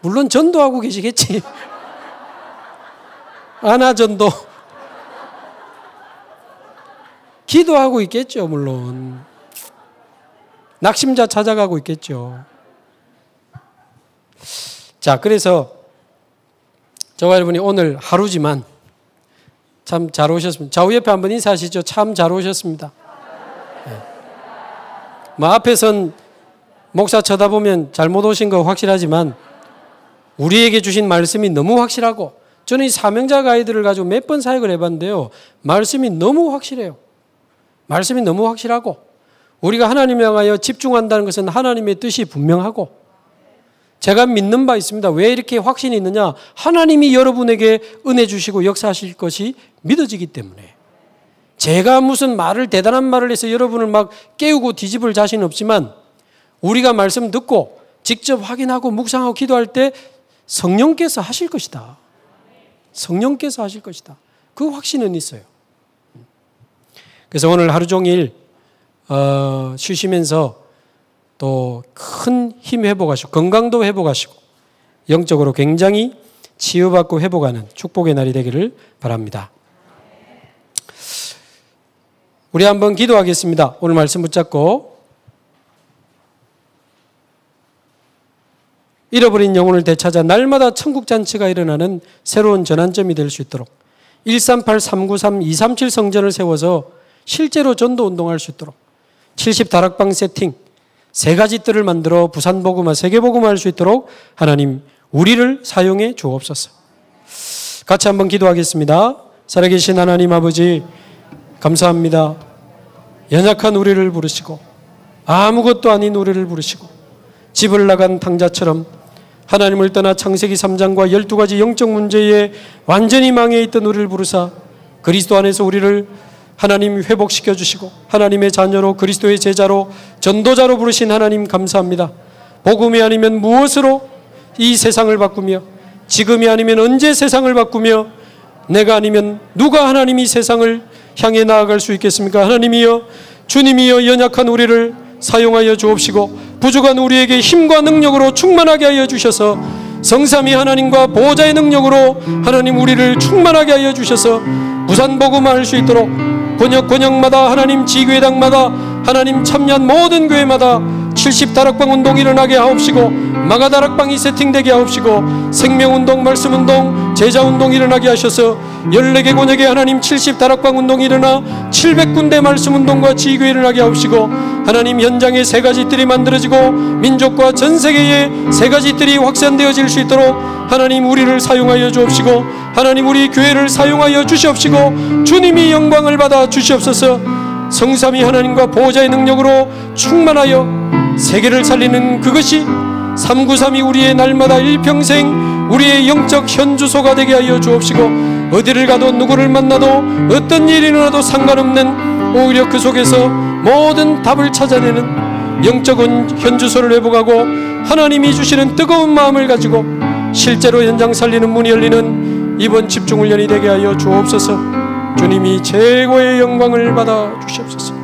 물론 전도하고 계시겠지. 아나 전도. 기도하고 있겠죠, 물론. 낙심자 찾아가고 있겠죠. 자, 그래서 저와 여러분이 오늘 하루지만 참 잘 오셨습니다. 좌우 옆에 한번 인사하시죠. 참 잘 오셨습니다. 예. 뭐 앞에선 목사 쳐다보면 잘못 오신 거 확실하지만 우리에게 주신 말씀이 너무 확실하고 저는 이 사명자 가이드를 가지고 몇 번 사역을 해봤는데요. 말씀이 너무 확실해요. 말씀이 너무 확실하고 우리가 하나님에 향하여 집중한다는 것은 하나님의 뜻이 분명하고 제가 믿는 바 있습니다. 왜 이렇게 확신이 있느냐? 하나님이 여러분에게 은혜 주시고 역사하실 것이 믿어지기 때문에. 제가 무슨 말을 대단한 말을 해서 여러분을 막 깨우고 뒤집을 자신 은 없지만 우리가 말씀 듣고 직접 확인하고 묵상하고 기도할 때 성령께서 하실 것이다. 성령께서 하실 것이다. 그 확신은 있어요. 그래서 오늘 하루 종일 어, 쉬시면서 또 큰 힘 회복하시고 건강도 회복하시고 영적으로 굉장히 치유받고 회복하는 축복의 날이 되기를 바랍니다. 우리 한번 기도하겠습니다. 오늘 말씀 붙잡고 잃어버린 영혼을 되찾아 날마다 천국 잔치가 일어나는 새로운 전환점이 될 수 있도록 138393 237 성전을 세워서 실제로 전도 운동할 수 있도록 70 다락방 세팅 세 가지 뜰을 만들어 부산 복음화 세계 복음화할 수 있도록 하나님 우리를 사용해 주옵소서. 같이 한번 기도하겠습니다. 살아계신 하나님 아버지 감사합니다. 연약한 우리를 부르시고 아무것도 아닌 우리를 부르시고 집을 나간 탕자처럼 하나님을 떠나 창세기 3장과 12가지 영적 문제에 완전히 망해 있던 우리를 부르사 그리스도 안에서 우리를 하나님 회복시켜 주시고 하나님의 자녀로 그리스도의 제자로 전도자로 부르신 하나님 감사합니다. 복음이 아니면 무엇으로 이 세상을 바꾸며 지금이 아니면 언제 세상을 바꾸며 내가 아니면 누가 하나님이 세상을 향해 나아갈 수 있겠습니까? 하나님이여 주님이여 연약한 우리를 사용하여 주옵시고 부족한 우리에게 힘과 능력으로 충만하게 하여 주셔서 성삼이 하나님과 보호자의 능력으로 하나님 우리를 충만하게 하여 주셔서 무산복음을 할 수 있도록 권역 권역마다 하나님 지교회당마다 하나님 참여한 모든 교회마다 70 다락방 운동 일어나게 하옵시고 마가 다락방이 세팅되게 하옵시고 생명운동 말씀운동 제자운동 일어나게 하셔서 14개 권역에 하나님 70 다락방 운동 일어나 700군데 말씀운동과 지휘교 일어나게 하옵시고 하나님 현장에 세 가지 뜰이 만들어지고 민족과 전 세계에 세 가지 뜰이 확산되어질 수 있도록 하나님 우리를 사용하여 주옵시고 하나님 우리 교회를 사용하여 주시옵시고 주님이 영광을 받아 주시옵소서 성삼이 하나님과 보호자의 능력으로 충만하여 세계를 살리는 그것이 3 9 3이 우리의 날마다 일평생 우리의 영적 현주소가 되게 하여 주옵시고 어디를 가도 누구를 만나도 어떤 일이 일어나도 상관없는 오히려 그 속에서 모든 답을 찾아내는 영적 현주소를 회복하고 하나님이 주시는 뜨거운 마음을 가지고 실제로 현장 살리는 문이 열리는 이번 집중훈련이 되게 하여 주옵소서 주님이 최고의 영광을 받아 주시옵소서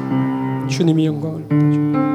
주님이 영광을 받아 주옵소서